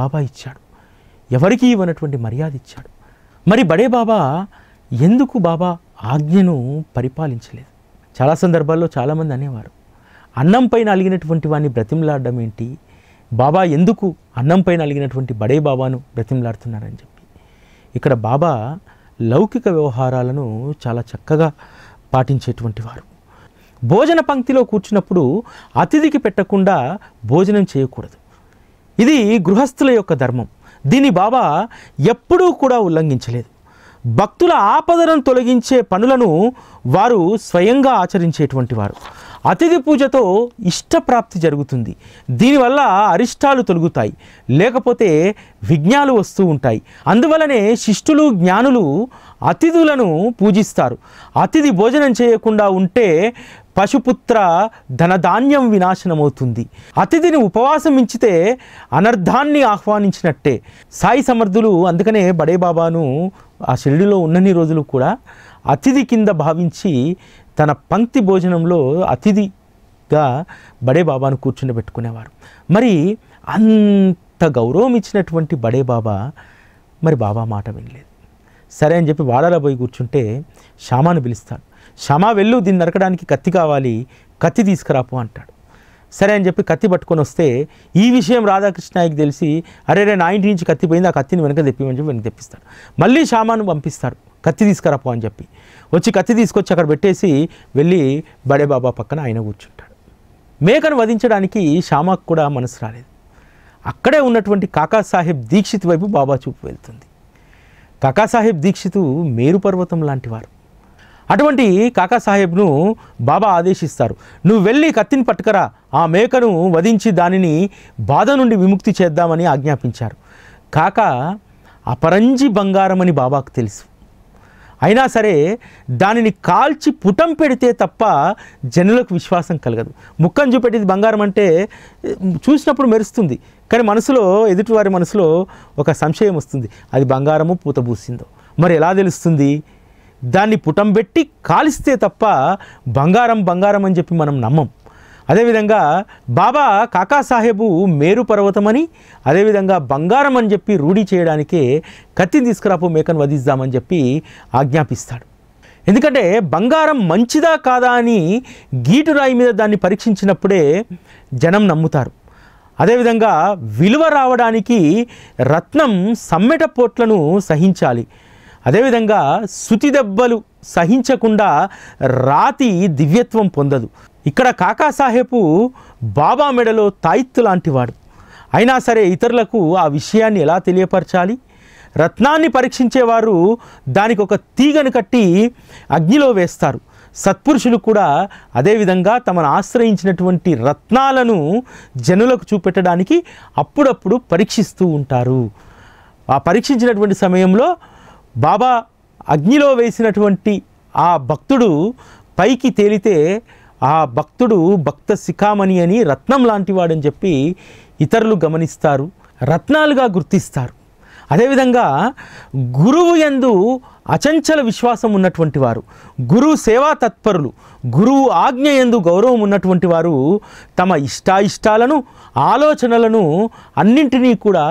బాబా ఇచ్చాడు ఎవరికి ఇవ్వనటువంటి మర్యాద ఇచ్చాడు మరి బడే బాబా ఎందుకు బాబా ఆజ్ఞను పరిపాలించలేదు చాలా సందర్భాల్లో చాలామంది అనేవారు అన్నం పైన అలిగినటువంటి వాడిని బ్రతిమలాడడం ఏంటి బాబా ఎందుకు అన్నం పైన అలిగినటువంటి బడే బాబాను బ్రతిమలాడుతున్నారని చెప్పి ఇక్కడ బాబా లౌకిక వ్యవహారాలను చాలా చక్కగా పాటించేటువంటి వారు భోజన పంక్తిలో కూర్చున్నప్పుడు అతిథికి పెట్టకుండా భోజనం చేయకూడదు ఇది గృహస్థుల యొక్క ధర్మం దీని బాబా ఎప్పుడూ కూడా ఉల్లంఘించలేదు భక్తుల ఆపదలను తొలగించే పనులను వారు స్వయంగా ఆచరించేటువంటి వారు అతిథి పూజతో ఇష్టప్రాప్తి జరుగుతుంది దీనివల్ల అరిష్టాలు తొలుగుతాయి లేకపోతే విఘ్నాలు వస్తూ ఉంటాయి అందువలనే శిష్టులు జ్ఞానులు అతిథులను పూజిస్తారు అతిథి భోజనం చేయకుండా ఉంటే పశుపుత్ర ధనధాన్యం వినాశనమవుతుంది అతిథిని ఉపవాసం ఇచ్చితే అనర్ధాన్ని ఆహ్వానించినట్టే సాయి సమర్థులు అందుకనే బడే బాబాను ఆ షిరిడిలో ఉన్నన్ని రోజులు కూడా అతిథి కింద భావించి తన పంక్తి భోజనంలో అతిథిగా బడే బాబాను పెట్టుకునేవారు మరి అంత గౌరవం ఇచ్చినటువంటి బడే బాబా మరి బాబా మాట వినలేదు సరే అని చెప్పి వాడాలో పోయి కూర్చుంటే శ్యామాను పిలుస్తాడు క్షమా వెళ్ళు దీన్ని నరకడానికి కత్తి కావాలి కత్తి తీసుకురాపు అంటాడు సరే అని చెప్పి కత్తి పట్టుకొని వస్తే ఈ విషయం రాధాకృష్ణయ్యకి తెలిసి అరే రే నా ఇంటి నుంచి కత్తి పోయింది ఆ కత్తిని వెనక తెప్పిమని చెప్పి వెనక తెప్పిస్తాడు మళ్ళీ షామాను పంపిస్తాడు కత్తి తీసుకురాపో అని చెప్పి వచ్చి కత్తి తీసుకొచ్చి అక్కడ పెట్టేసి వెళ్ళి బడే బాబా పక్కన ఆయన కూర్చుంటాడు మేకను వధించడానికి షామాకు కూడా మనసు రాలేదు అక్కడే ఉన్నటువంటి కాకాసాహెబ్ దీక్షిత్ వైపు బాబా చూపు వెళ్తుంది కాకాసాహెబ్ దీక్షితు మేరు పర్వతం లాంటివారు అటువంటి కాకాసాహెబ్ను బాబా ఆదేశిస్తారు నువ్వు వెళ్ళి కత్తిని పట్టుకరా ఆ మేకను వధించి దానిని బాధ నుండి విముక్తి చేద్దామని ఆజ్ఞాపించారు కాక అపరంజి బంగారం అని బాబాకు తెలుసు అయినా సరే దానిని కాల్చి పుటం పెడితే తప్ప జనులకు విశ్వాసం కలగదు ముక్కను చూపెట్టేది బంగారం అంటే చూసినప్పుడు మెరుస్తుంది కానీ మనసులో ఎదుటివారి మనసులో ఒక సంశయం వస్తుంది అది బంగారము పూత పూసిందో మరి ఎలా తెలుస్తుంది దాన్ని పుటం పెట్టి కాలిస్తే తప్ప బంగారం బంగారం అని చెప్పి మనం నమ్మం అదేవిధంగా బాబా కాకాసాహెబు మేరు పర్వతమని అదేవిధంగా బంగారం అని చెప్పి రూఢి చేయడానికే కత్తిని తీసుకురాపు మేకను వధిస్తామని చెప్పి ఆజ్ఞాపిస్తాడు ఎందుకంటే బంగారం మంచిదా కాదా అని గీటు రాయి మీద దాన్ని పరీక్షించినప్పుడే జనం నమ్ముతారు అదేవిధంగా విలువ రావడానికి రత్నం సమ్మెట పోట్లను సహించాలి అదేవిధంగా శుతి దెబ్బలు సహించకుండా రాతి దివ్యత్వం పొందదు ఇక్కడ కాకాసాహెబు బాబా మెడలో తాయిత్తు లాంటివాడు అయినా సరే ఇతరులకు ఆ విషయాన్ని ఎలా తెలియపరచాలి రత్నాన్ని పరీక్షించేవారు దానికి ఒక తీగను కట్టి అగ్నిలో వేస్తారు సత్పురుషులు కూడా అదేవిధంగా తమను ఆశ్రయించినటువంటి రత్నాలను జనులకు చూపెట్టడానికి అప్పుడప్పుడు పరీక్షిస్తూ ఉంటారు ఆ పరీక్షించినటువంటి సమయంలో బాబా అగ్నిలో వేసినటువంటి ఆ భక్తుడు పైకి తేలితే ఆ భక్తుడు భక్త శిఖామణి అని రత్నం లాంటివాడని చెప్పి ఇతరులు గమనిస్తారు రత్నాలుగా గుర్తిస్తారు అదేవిధంగా గురువు ఎందు అచంచల విశ్వాసం ఉన్నటువంటి వారు గురువు సేవా తత్పరులు గురువు ఆజ్ఞ ఎందు గౌరవం ఉన్నటువంటి వారు తమ ఇష్టాయిష్టాలను ఆలోచనలను అన్నింటినీ కూడా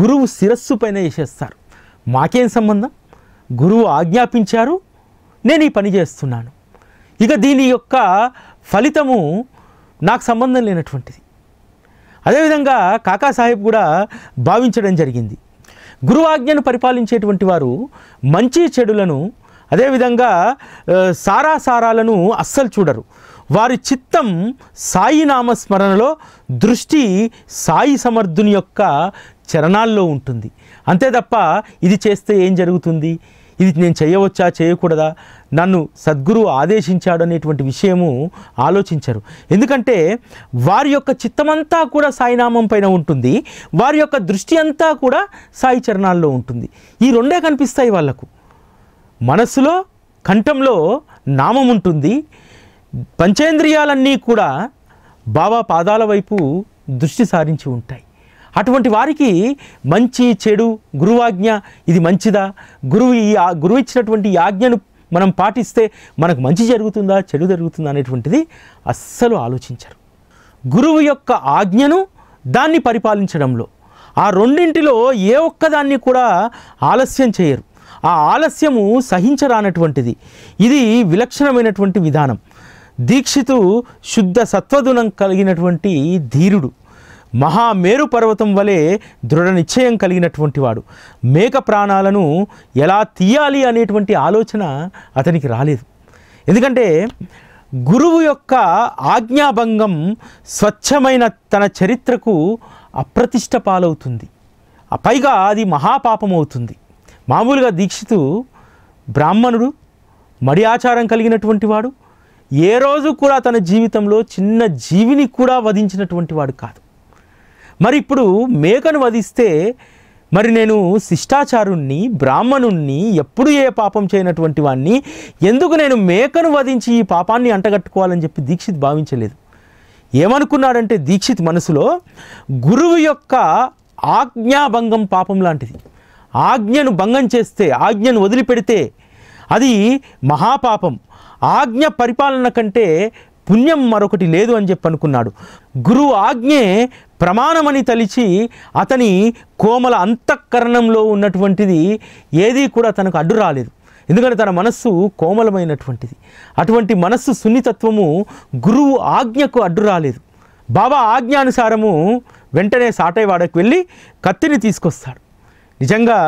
గురువు శిరస్సు పైన వేసేస్తారు మాకేం సంబంధం గురువు ఆజ్ఞాపించారు నేను ఈ పని చేస్తున్నాను ఇక దీని యొక్క ఫలితము నాకు సంబంధం లేనటువంటిది అదేవిధంగా కాకాసాహెబ్ కూడా భావించడం జరిగింది గురు ఆజ్ఞను పరిపాలించేటువంటి వారు మంచి చెడులను అదేవిధంగా సారా సారాలను అస్సలు చూడరు వారి చిత్తం సాయి నామస్మరణలో దృష్టి సాయి సమర్థుని యొక్క చరణాల్లో ఉంటుంది అంతే తప్ప ఇది చేస్తే ఏం జరుగుతుంది ఇది నేను చేయవచ్చా చేయకూడదా నన్ను సద్గురువు ఆదేశించాడు అనేటువంటి విషయము ఆలోచించరు ఎందుకంటే వారి యొక్క చిత్తమంతా కూడా సాయినామం పైన ఉంటుంది వారి యొక్క దృష్టి అంతా కూడా సాయి చరణాల్లో ఉంటుంది ఈ రెండే కనిపిస్తాయి వాళ్లకు మనస్సులో కంఠంలో నామం ఉంటుంది పంచేంద్రియాలన్నీ కూడా బాబా పాదాల వైపు దృష్టి సారించి ఉంటాయి అటువంటి వారికి మంచి చెడు గురువాజ్ఞ ఇది మంచిదా గురువు ఈ గురువు ఇచ్చినటువంటి ఆజ్ఞను మనం పాటిస్తే మనకు మంచి జరుగుతుందా చెడు జరుగుతుందా అనేటువంటిది అస్సలు ఆలోచించరు గురువు యొక్క ఆజ్ఞను దాన్ని పరిపాలించడంలో ఆ రెండింటిలో ఏ ఒక్కదాన్ని కూడా ఆలస్యం చేయరు ఆ ఆలస్యము సహించరానటువంటిది ఇది విలక్షణమైనటువంటి విధానం దీక్షితు శుద్ధ సత్వగుణం కలిగినటువంటి ధీరుడు మహామేరు పర్వతం వలె దృఢ నిశ్చయం కలిగినటువంటి వాడు మేక ప్రాణాలను ఎలా తీయాలి అనేటువంటి ఆలోచన అతనికి రాలేదు ఎందుకంటే గురువు యొక్క ఆజ్ఞాభంగం స్వచ్ఛమైన తన చరిత్రకు అప్రతిష్ట పాలవుతుంది పైగా అది మహాపాపం అవుతుంది మామూలుగా దీక్షితు బ్రాహ్మణుడు మడి ఆచారం కలిగినటువంటి వాడు ఏ రోజు కూడా తన జీవితంలో చిన్న జీవిని కూడా వధించినటువంటి వాడు కాదు మరి ఇప్పుడు మేకను వధిస్తే మరి నేను శిష్టాచారుణ్ణి బ్రాహ్మణుణ్ణి ఎప్పుడు ఏ పాపం చేయనటువంటి వాణ్ణి ఎందుకు నేను మేకను వధించి ఈ పాపాన్ని అంటగట్టుకోవాలని చెప్పి దీక్షిత్ భావించలేదు ఏమనుకున్నాడంటే దీక్షిత్ మనసులో గురువు యొక్క ఆజ్ఞాభంగం పాపం లాంటిది ఆజ్ఞను భంగం చేస్తే ఆజ్ఞను వదిలిపెడితే అది మహాపాపం ఆజ్ఞ పరిపాలన కంటే పుణ్యం మరొకటి లేదు అని చెప్పి అనుకున్నాడు గురువు ఆజ్ఞే ప్రమాణమని తలిచి అతని కోమల అంతఃకరణంలో ఉన్నటువంటిది ఏదీ కూడా తనకు అడ్డు రాలేదు ఎందుకంటే తన మనస్సు కోమలమైనటువంటిది అటువంటి మనస్సు సున్నితత్వము గురువు ఆజ్ఞకు అడ్డు రాలేదు బాబా ఆజ్ఞానుసారము వెంటనే సాటైవాడకు వెళ్ళి కత్తిని తీసుకొస్తాడు నిజంగా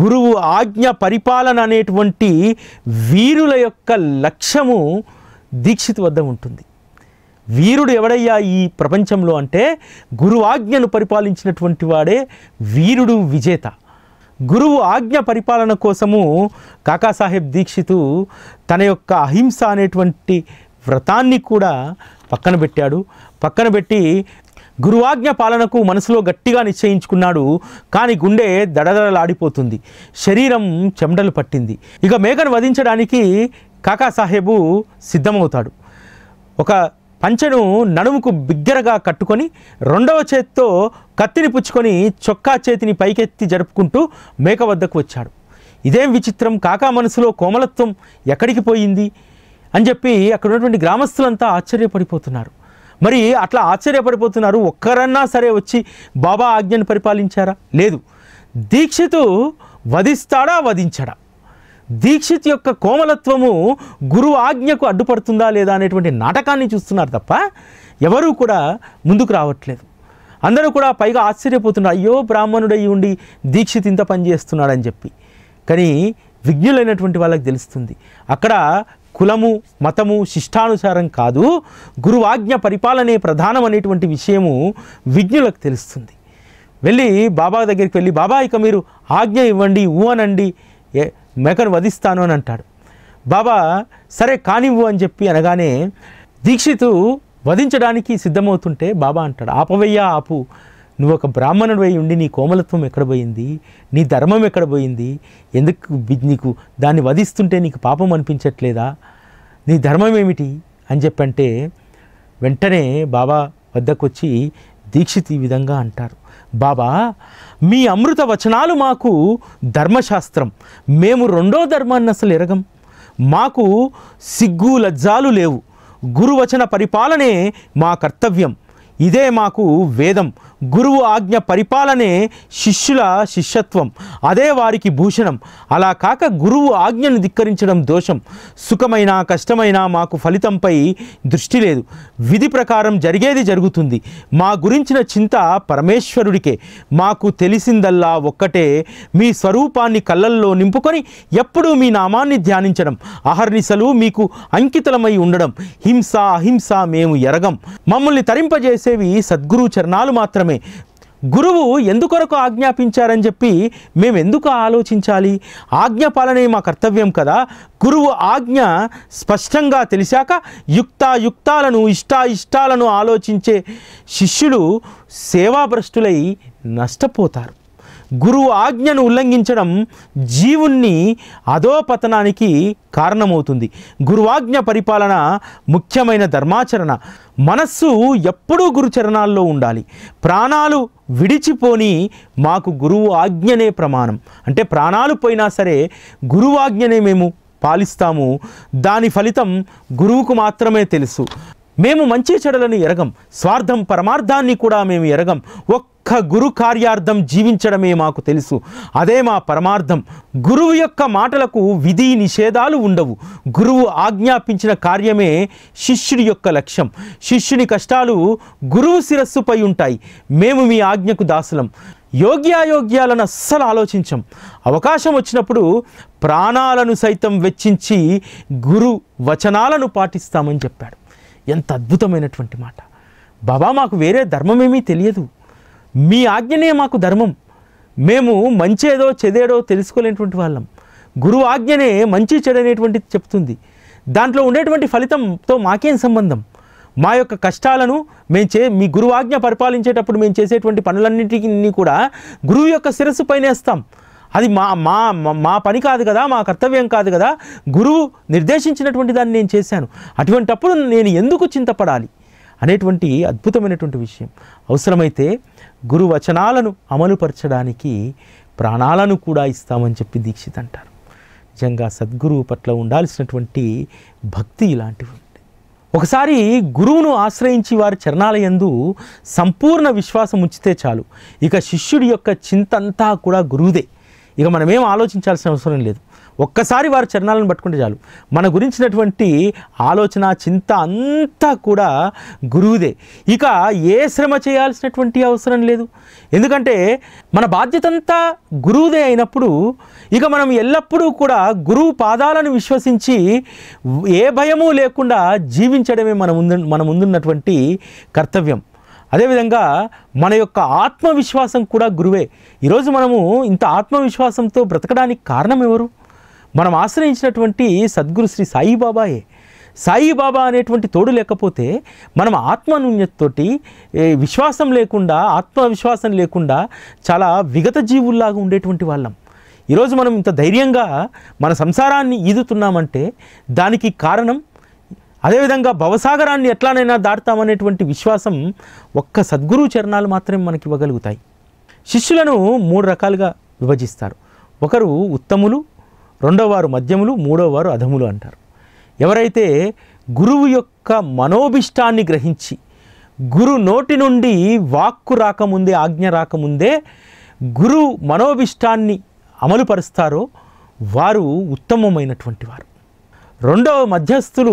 గురువు ఆజ్ఞ పరిపాలన అనేటువంటి వీరుల యొక్క లక్ష్యము దీక్షిత్ వద్ద ఉంటుంది వీరుడు ఎవడయ్యా ఈ ప్రపంచంలో అంటే గురు ఆజ్ఞను పరిపాలించినటువంటి వాడే వీరుడు విజేత గురువు ఆజ్ఞ పరిపాలన కోసము కాకాసాహెబ్ దీక్షితు తన యొక్క అహింస అనేటువంటి వ్రతాన్ని కూడా పక్కన పెట్టాడు పక్కన పెట్టి గురువాజ్ఞ పాలనకు మనసులో గట్టిగా నిశ్చయించుకున్నాడు కానీ గుండె దడదడలాడిపోతుంది శరీరం చెమటలు పట్టింది ఇక మేఘను వధించడానికి కాకా సాహెబు సిద్ధమవుతాడు ఒక పంచెను నడుముకు బిగ్గరగా కట్టుకొని రెండవ చేత్తో కత్తిని పుచ్చుకొని చొక్కా చేతిని పైకెత్తి జరుపుకుంటూ మేక వద్దకు వచ్చాడు ఇదేం విచిత్రం కాకా మనసులో కోమలత్వం ఎక్కడికి పోయింది అని చెప్పి అక్కడ ఉన్నటువంటి గ్రామస్తులంతా ఆశ్చర్యపడిపోతున్నారు మరి అట్లా ఆశ్చర్యపడిపోతున్నారు ఒక్కరన్నా సరే వచ్చి బాబా ఆజ్ఞను పరిపాలించారా లేదు దీక్షితు వధిస్తాడా వధించడా దీక్షిత్ యొక్క కోమలత్వము గురువు ఆజ్ఞకు అడ్డుపడుతుందా లేదా అనేటువంటి నాటకాన్ని చూస్తున్నారు తప్ప ఎవరూ కూడా ముందుకు రావట్లేదు అందరూ కూడా పైగా ఆశ్చర్యపోతున్నారు అయ్యో బ్రాహ్మణుడై ఉండి దీక్షిత్ ఇంత పని చేస్తున్నాడని చెప్పి కానీ విజ్ఞులైనటువంటి వాళ్ళకి తెలుస్తుంది అక్కడ కులము మతము శిష్టానుసారం కాదు గురువాజ్ఞ పరిపాలనే ప్రధానం అనేటువంటి విషయము విజ్ఞులకు తెలుస్తుంది వెళ్ళి బాబా దగ్గరికి వెళ్ళి బాబా ఇక మీరు ఆజ్ఞ ఇవ్వండి ఊ అనండి మేకను వధిస్తాను అని అంటాడు బాబా సరే కానివ్వు అని చెప్పి అనగానే దీక్షితు వధించడానికి సిద్ధమవుతుంటే బాబా అంటాడు ఆపవయ్యా ఆపు నువ్వు ఒక బ్రాహ్మణుడు అయి ఉండి నీ కోమలత్వం ఎక్కడ పోయింది నీ ధర్మం ఎక్కడ పోయింది ఎందుకు నీకు దాన్ని వధిస్తుంటే నీకు పాపం అనిపించట్లేదా నీ ధర్మం ఏమిటి అని చెప్పంటే వెంటనే బాబా వద్దకొచ్చి దీక్షిత్ ఈ విధంగా అంటారు బాబా మీ అమృత వచనాలు మాకు ధర్మశాస్త్రం మేము రెండో ధర్మాన్ని అసలు ఎరగం మాకు సిగ్గు లజ్జాలు లేవు గురువచన పరిపాలనే మా కర్తవ్యం ఇదే మాకు వేదం గురువు ఆజ్ఞ పరిపాలనే శిష్యుల శిష్యత్వం అదే వారికి భూషణం అలా కాక గురువు ఆజ్ఞను ధిక్కరించడం దోషం సుఖమైన కష్టమైన మాకు ఫలితంపై దృష్టి లేదు విధి ప్రకారం జరిగేది జరుగుతుంది మా గురించిన చింత పరమేశ్వరుడికే మాకు తెలిసిందల్లా ఒక్కటే మీ స్వరూపాన్ని కళ్ళల్లో నింపుకొని ఎప్పుడూ మీ నామాన్ని ధ్యానించడం అహర్నిశలు మీకు అంకితలమై ఉండడం హింస అహింస మేము ఎరగం మమ్మల్ని తరింపజేసేవి సద్గురు చరణాలు మాత్రమే అవసరమే గురువు ఎందుకొరకు ఆజ్ఞాపించారని చెప్పి మేము ఎందుకు ఆలోచించాలి ఆజ్ఞ పాలనే మా కర్తవ్యం కదా గురువు ఆజ్ఞ స్పష్టంగా తెలిసాక యుక్తాయుక్తాలను ఇష్టాయిష్టాలను ఆలోచించే శిష్యులు సేవాభ్రష్టులై నష్టపోతారు గురువు ఆజ్ఞను ఉల్లంఘించడం జీవుణ్ణి అధోపతనానికి కారణమవుతుంది గురువాజ్ఞ పరిపాలన ముఖ్యమైన ధర్మాచరణ మనస్సు ఎప్పుడూ గురుచరణాల్లో ఉండాలి ప్రాణాలు విడిచిపోని మాకు గురువు ఆజ్ఞనే ప్రమాణం అంటే ప్రాణాలు పోయినా సరే గురువాజ్ఞనే మేము పాలిస్తాము దాని ఫలితం గురువుకు మాత్రమే తెలుసు మేము మంచి చెడలను ఎరగం స్వార్థం పరమార్థాన్ని కూడా మేము ఎరగం ఒక్క గురు కార్యార్థం జీవించడమే మాకు తెలుసు అదే మా పరమార్థం గురువు యొక్క మాటలకు విధి నిషేధాలు ఉండవు గురువు ఆజ్ఞాపించిన కార్యమే శిష్యుడి యొక్క లక్ష్యం శిష్యుని కష్టాలు గురువు శిరస్సుపై ఉంటాయి మేము మీ ఆజ్ఞకు దాసులం యోగ్యాయోగ్యాలను అస్సలు ఆలోచించం అవకాశం వచ్చినప్పుడు ప్రాణాలను సైతం వెచ్చించి గురు వచనాలను పాటిస్తామని చెప్పాడు ఎంత అద్భుతమైనటువంటి మాట బాబా మాకు వేరే ధర్మమేమీ తెలియదు మీ ఆజ్ఞనే మాకు ధర్మం మేము మంచేదో చెదేడో తెలుసుకోలేనటువంటి వాళ్ళం గురువు ఆజ్ఞనే మంచి అనేటువంటిది చెప్తుంది దాంట్లో ఉండేటువంటి ఫలితంతో మాకేం సంబంధం మా యొక్క కష్టాలను మేము చే మీ గురువాజ్ఞ పరిపాలించేటప్పుడు మేము చేసేటువంటి పనులన్నింటినీ కూడా గురువు యొక్క శిరస్సు పైనేస్తాం అది మా మా మా పని కాదు కదా మా కర్తవ్యం కాదు కదా గురువు నిర్దేశించినటువంటి దాన్ని నేను చేశాను అటువంటప్పుడు నేను ఎందుకు చింతపడాలి అనేటువంటి అద్భుతమైనటువంటి విషయం అవసరమైతే గురువచనాలను అమలుపరచడానికి ప్రాణాలను కూడా ఇస్తామని చెప్పి దీక్షిత్ అంటారు నిజంగా సద్గురువు పట్ల ఉండాల్సినటువంటి భక్తి ఇలాంటివి ఒకసారి గురువును ఆశ్రయించి వారి చరణాల సంపూర్ణ విశ్వాసం ఉంచితే చాలు ఇక శిష్యుడి యొక్క చింతంతా కూడా గురువుదే ఇక మనం ఏం ఆలోచించాల్సిన అవసరం లేదు ఒక్కసారి వారి చరణాలను పట్టుకుంటే చాలు మన గురించినటువంటి ఆలోచన చింత అంతా కూడా గురువుదే ఇక ఏ శ్రమ చేయాల్సినటువంటి అవసరం లేదు ఎందుకంటే మన బాధ్యత అంతా గురువుదే అయినప్పుడు ఇక మనం ఎల్లప్పుడూ కూడా గురువు పాదాలను విశ్వసించి ఏ భయము లేకుండా జీవించడమే మన ముందు మన ముందున్నటువంటి కర్తవ్యం అదేవిధంగా మన యొక్క ఆత్మవిశ్వాసం కూడా గురువే ఈరోజు మనము ఇంత ఆత్మవిశ్వాసంతో బ్రతకడానికి కారణం ఎవరు మనం ఆశ్రయించినటువంటి సద్గురు శ్రీ సాయిబాబాయే సాయిబాబా అనేటువంటి తోడు లేకపోతే మనం ఆత్మనూన్యతతోటి విశ్వాసం లేకుండా ఆత్మవిశ్వాసం లేకుండా చాలా విగత జీవుల్లాగా ఉండేటువంటి వాళ్ళం ఈరోజు మనం ఇంత ధైర్యంగా మన సంసారాన్ని ఈదుతున్నామంటే దానికి కారణం అదేవిధంగా భవసాగరాన్ని ఎట్లానైనా దాటుతామనేటువంటి విశ్వాసం ఒక్క సద్గురు చరణాలు మాత్రమే మనకి ఇవ్వగలుగుతాయి శిష్యులను మూడు రకాలుగా విభజిస్తారు ఒకరు ఉత్తములు వారు మధ్యములు వారు అధములు అంటారు ఎవరైతే గురువు యొక్క మనోభిష్టాన్ని గ్రహించి గురు నోటి నుండి వాక్కు రాకముందే ఆజ్ఞ రాకముందే గురు మనోభిష్టాన్ని అమలుపరుస్తారో వారు ఉత్తమమైనటువంటి వారు రెండవ మధ్యస్థులు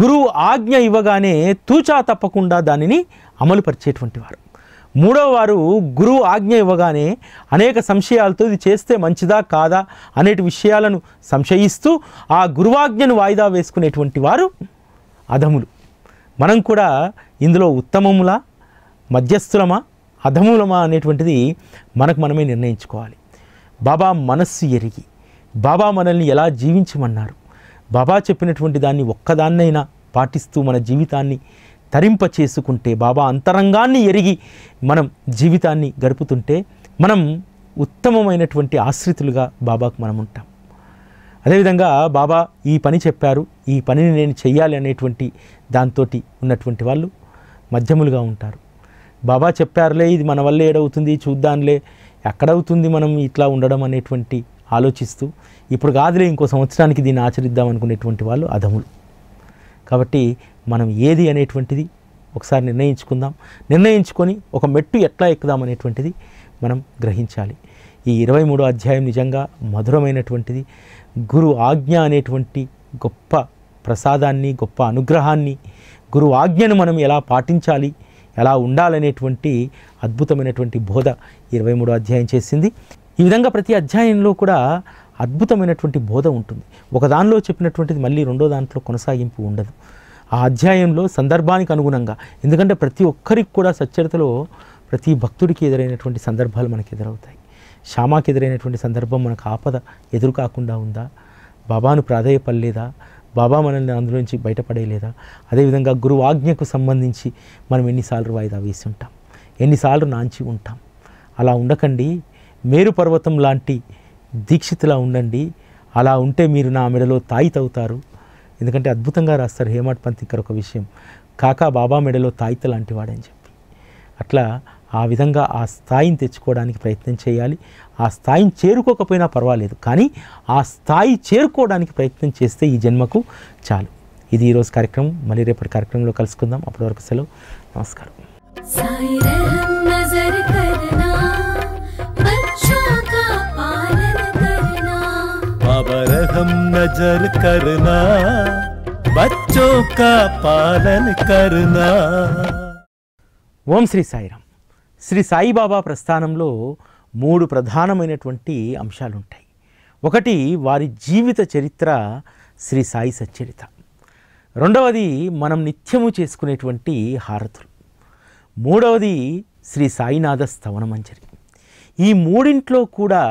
గురువు ఆజ్ఞ ఇవ్వగానే తూచా తప్పకుండా దానిని పరిచేటువంటి వారు మూడవ వారు గురువు ఆజ్ఞ ఇవ్వగానే అనేక సంశయాలతో ఇది చేస్తే మంచిదా కాదా అనేటి విషయాలను సంశయిస్తూ ఆ గురువాజ్ఞను వాయిదా వేసుకునేటువంటి వారు అధములు మనం కూడా ఇందులో ఉత్తమములా మధ్యస్థులమా అధములమా అనేటువంటిది మనకు మనమే నిర్ణయించుకోవాలి బాబా మనస్సు ఎరిగి బాబా మనల్ని ఎలా జీవించమన్నారు బాబా చెప్పినటువంటి దాన్ని ఒక్కదాన్నైనా పాటిస్తూ మన జీవితాన్ని తరింప చేసుకుంటే బాబా అంతరంగాన్ని ఎరిగి మనం జీవితాన్ని గడుపుతుంటే మనం ఉత్తమమైనటువంటి ఆశ్రితులుగా బాబాకు మనం ఉంటాం అదేవిధంగా బాబా ఈ పని చెప్పారు ఈ పనిని నేను చెయ్యాలి అనేటువంటి దాంతో ఉన్నటువంటి వాళ్ళు మధ్యములుగా ఉంటారు బాబా చెప్పారులే ఇది మన వల్ల ఏడవుతుంది చూద్దాంలే ఎక్కడవుతుంది మనం ఇట్లా ఉండడం అనేటువంటి ఆలోచిస్తూ ఇప్పుడు కాదులే ఇంకో సంవత్సరానికి దీన్ని ఆచరిద్దాం అనుకునేటువంటి వాళ్ళు అధములు కాబట్టి మనం ఏది అనేటువంటిది ఒకసారి నిర్ణయించుకుందాం నిర్ణయించుకొని ఒక మెట్టు ఎట్లా ఎక్కుదాం అనేటువంటిది మనం గ్రహించాలి ఈ ఇరవై మూడో అధ్యాయం నిజంగా మధురమైనటువంటిది గురు ఆజ్ఞ అనేటువంటి గొప్ప ప్రసాదాన్ని గొప్ప అనుగ్రహాన్ని గురు ఆజ్ఞను మనం ఎలా పాటించాలి ఎలా ఉండాలనేటువంటి అద్భుతమైనటువంటి బోధ ఇరవై మూడో అధ్యాయం చేసింది ఈ విధంగా ప్రతి అధ్యాయంలో కూడా అద్భుతమైనటువంటి బోధ ఉంటుంది ఒక దానిలో చెప్పినటువంటిది మళ్ళీ రెండో దాంట్లో కొనసాగింపు ఉండదు ఆ అధ్యాయంలో సందర్భానికి అనుగుణంగా ఎందుకంటే ప్రతి ఒక్కరికి కూడా సచ్చరితలో ప్రతి భక్తుడికి ఎదురైనటువంటి సందర్భాలు మనకు ఎదురవుతాయి శ్యామాకి ఎదురైనటువంటి సందర్భం మనకు ఆపద ఎదురు కాకుండా ఉందా బాబాను ప్రాధాయపడలేదా బాబా మనల్ని అందులోంచి బయటపడేయలేదా అదేవిధంగా గురువాజ్ఞకు సంబంధించి మనం ఎన్నిసార్లు వాయిదా వేసి ఉంటాం ఎన్నిసార్లు నాంచి ఉంటాం అలా ఉండకండి మేరు పర్వతం లాంటి దీక్షితులా ఉండండి అలా ఉంటే మీరు నా మెడలో తాయిత్ తవ్వుతారు ఎందుకంటే అద్భుతంగా రాస్తారు హేమాట్ పంత్ ఇక్కడ ఒక విషయం కాకా బాబా మెడలో తాయిత లాంటి వాడని చెప్పి అట్లా ఆ విధంగా ఆ స్థాయిని తెచ్చుకోవడానికి ప్రయత్నం చేయాలి ఆ స్థాయిని చేరుకోకపోయినా పర్వాలేదు కానీ ఆ స్థాయి చేరుకోవడానికి ప్రయత్నం చేస్తే ఈ జన్మకు చాలు ఇది ఈరోజు కార్యక్రమం మళ్ళీ రేపటి కార్యక్రమంలో కలుసుకుందాం అప్పటివరకు సెలవు నమస్కారం हम नजर करना बच्चों का पालन करना ఓం శ్రీ సాయిరామ్ శ్రీ సాయిబాబా ప్రస్థానంలో మూడు ప్రధానమైనటువంటి అంశాలు ఉంటాయి ఒకటి వారి జీవిత చరిత్ర శ్రీ సాయి సచ్చరిత రెండవది మనం నిత్యము చేసుకునేటువంటి హారతులు మూడవది శ్రీ సాయినాథ స్థవనమంజరి ఈ మూడింట్లో కూడా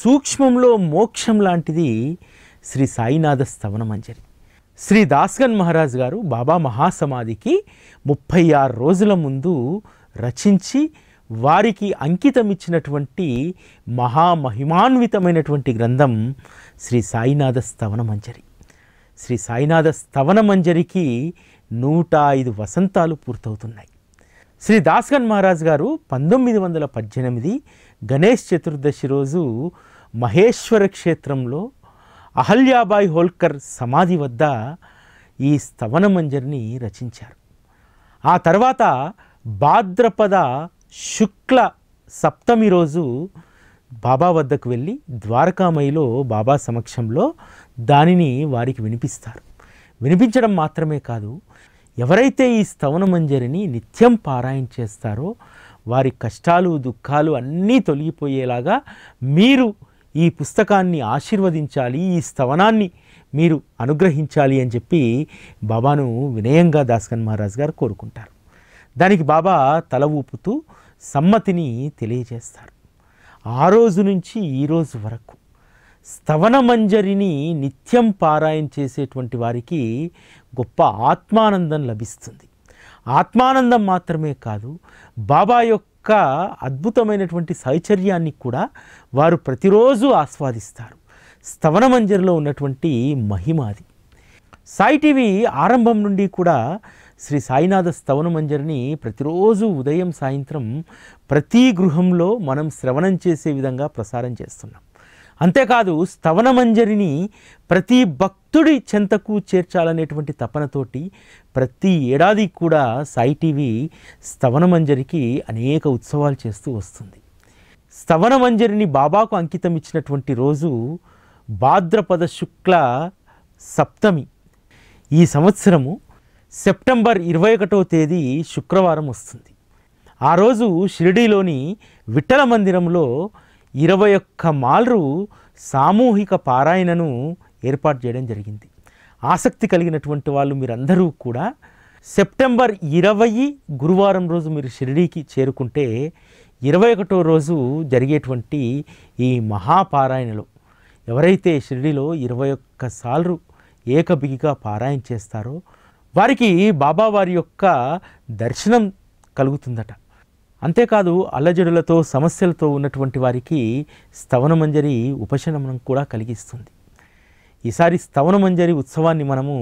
సూక్ష్మంలో మోక్షం లాంటిది శ్రీ సాయినాథ స్థవనం అంజరి శ్రీ దాస్గన్ మహారాజ్ గారు బాబా మహాసమాధికి ముప్పై ఆరు రోజుల ముందు రచించి వారికి అంకితం ఇచ్చినటువంటి మహామహిమాన్వితమైనటువంటి గ్రంథం శ్రీ సాయినాథ స్థవన మంజరి శ్రీ సాయినాథ స్థవన మంజరికి నూట ఐదు వసంతాలు పూర్తవుతున్నాయి శ్రీ దాస్గన్ మహారాజ్ గారు పంతొమ్మిది వందల పద్దెనిమిది గణేష్ చతుర్దశి రోజు మహేశ్వర క్షేత్రంలో అహల్యాబాయి హోల్కర్ సమాధి వద్ద ఈ స్తవన మంజరిని రచించారు ఆ తర్వాత భాద్రపద శుక్ల సప్తమి రోజు బాబా వద్దకు వెళ్ళి ద్వారకామయిలో బాబా సమక్షంలో దానిని వారికి వినిపిస్తారు వినిపించడం మాత్రమే కాదు ఎవరైతే ఈ స్తవన మంజరిని నిత్యం పారాయణ చేస్తారో వారి కష్టాలు దుఃఖాలు అన్నీ తొలగిపోయేలాగా మీరు ఈ పుస్తకాన్ని ఆశీర్వదించాలి ఈ స్తవనాన్ని మీరు అనుగ్రహించాలి అని చెప్పి బాబాను వినయంగా దాస్కన్ మహారాజ్ గారు కోరుకుంటారు దానికి బాబా తల ఊపుతూ సమ్మతిని తెలియజేస్తారు ఆ రోజు నుంచి ఈరోజు వరకు స్తవన మంజరిని నిత్యం పారాయణ చేసేటువంటి వారికి గొప్ప ఆత్మానందం లభిస్తుంది ఆత్మానందం మాత్రమే కాదు బాబా యొక్క అద్భుతమైనటువంటి సౌచర్యాన్ని కూడా వారు ప్రతిరోజు ఆస్వాదిస్తారు స్తవన మంజరిలో ఉన్నటువంటి మహిమ అది సాయి టీవీ ఆరంభం నుండి కూడా శ్రీ సాయినాథ స్తవన మంజరిని ప్రతిరోజు ఉదయం సాయంత్రం ప్రతి గృహంలో మనం శ్రవణం చేసే విధంగా ప్రసారం చేస్తున్నాం అంతేకాదు స్తవనమంజరిని ప్రతి భక్తుడి చెంతకు చేర్చాలనేటువంటి తపనతోటి ప్రతి ఏడాది కూడా సాయి టీవీ స్తవనమంజరికి అనేక ఉత్సవాలు చేస్తూ వస్తుంది స్తవనమంజరిని బాబాకు అంకితం ఇచ్చినటువంటి రోజు భాద్రపద శుక్ల సప్తమి ఈ సంవత్సరము సెప్టెంబర్ ఇరవై ఒకటో తేదీ శుక్రవారం వస్తుంది ఆ రోజు షిరిడీలోని విఠల మందిరంలో ఇరవై ఒక్క మాలరు సామూహిక పారాయణను ఏర్పాటు చేయడం జరిగింది ఆసక్తి కలిగినటువంటి వాళ్ళు మీరందరూ కూడా సెప్టెంబర్ ఇరవై గురువారం రోజు మీరు షిరిడీకి చేరుకుంటే ఇరవై ఒకటో రోజు జరిగేటువంటి ఈ మహాపారాయణలో ఎవరైతే షిరిడీలో ఇరవై ఒక్కసార్లు ఏకబిగిగా పారాయణ చేస్తారో వారికి బాబా వారి యొక్క దర్శనం కలుగుతుందట అంతేకాదు అల్లజడులతో సమస్యలతో ఉన్నటువంటి వారికి స్తవనమంజరి ఉపశమనం కూడా కలిగిస్తుంది ఈసారి స్తవనమంజరి ఉత్సవాన్ని మనము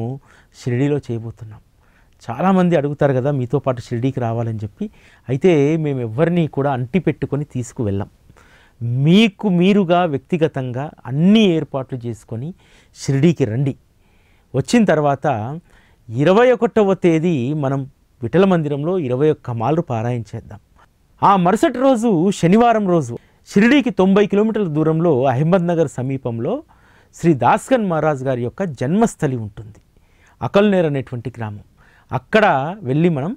షిరిడీలో చేయబోతున్నాం చాలామంది అడుగుతారు కదా మీతో పాటు షిరిడీకి రావాలని చెప్పి అయితే మేము ఎవరిని కూడా అంటి పెట్టుకొని తీసుకువెళ్ళాం మీకు మీరుగా వ్యక్తిగతంగా అన్ని ఏర్పాట్లు చేసుకొని షిరిడీకి రండి వచ్చిన తర్వాత ఇరవై ఒకటవ తేదీ మనం విఠల మందిరంలో ఇరవై ఒక్క మాలు పారాయణ చేద్దాం ఆ మరుసటి రోజు శనివారం రోజు షిరిడీకి తొంభై కిలోమీటర్ల దూరంలో నగర్ సమీపంలో శ్రీ దాస్కన్ మహారాజ్ గారి యొక్క జన్మస్థలి ఉంటుంది అకల్నేర్ అనేటువంటి గ్రామం అక్కడ వెళ్ళి మనం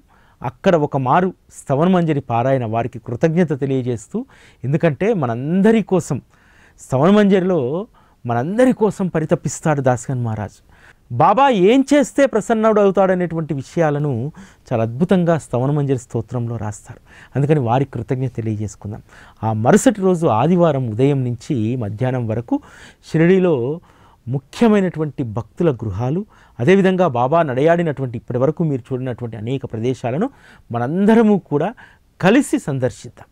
అక్కడ ఒక మారు స్తవనమంజరి పారాయణ వారికి కృతజ్ఞత తెలియజేస్తూ ఎందుకంటే మనందరి కోసం స్తవనమంజరిలో మనందరి కోసం పరితపిస్తాడు దాస్కన్ మహారాజు బాబా ఏం చేస్తే ప్రసన్నుడు అవుతాడనేటువంటి విషయాలను చాలా అద్భుతంగా స్తవనమంజరి స్తోత్రంలో రాస్తారు అందుకని వారి కృతజ్ఞత తెలియజేసుకుందాం ఆ మరుసటి రోజు ఆదివారం ఉదయం నుంచి మధ్యాహ్నం వరకు షిరిడిలో ముఖ్యమైనటువంటి భక్తుల గృహాలు అదేవిధంగా బాబా నడయాడినటువంటి ఇప్పటి వరకు మీరు చూడినటువంటి అనేక ప్రదేశాలను మనందరము కూడా కలిసి సందర్శిద్దాం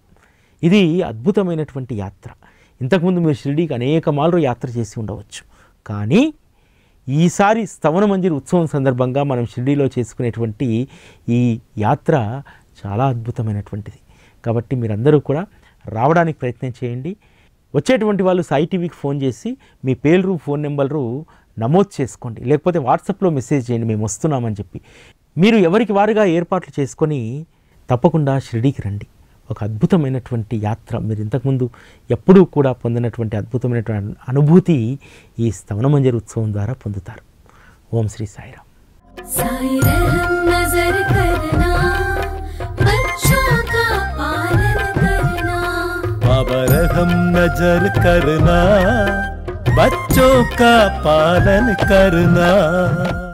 ఇది అద్భుతమైనటువంటి యాత్ర ఇంతకుముందు మీరు షిరిడీకి అనేక మాలు యాత్ర చేసి ఉండవచ్చు కానీ ఈసారి స్తవన మంజరి ఉత్సవం సందర్భంగా మనం షిర్డీలో చేసుకునేటువంటి ఈ యాత్ర చాలా అద్భుతమైనటువంటిది కాబట్టి మీరందరూ కూడా రావడానికి ప్రయత్నం చేయండి వచ్చేటువంటి వాళ్ళు సాయి టీవీకి ఫోన్ చేసి మీ పేరు ఫోన్ నెంబరు నమోదు చేసుకోండి లేకపోతే వాట్సాప్లో మెసేజ్ చేయండి మేము వస్తున్నామని చెప్పి మీరు ఎవరికి వారుగా ఏర్పాట్లు చేసుకొని తప్పకుండా షిరిడీకి రండి ఒక అద్భుతమైనటువంటి యాత్ర మీరు ఇంతకుముందు ఎప్పుడూ కూడా పొందినటువంటి అద్భుతమైనటువంటి అనుభూతి ఈ మంజరి ఉత్సవం ద్వారా పొందుతారు ఓం శ్రీ సాయిరామ్ साई रहम नजर బచ్చో बच्चों का पालन नजर करना बच्चों का पालन करना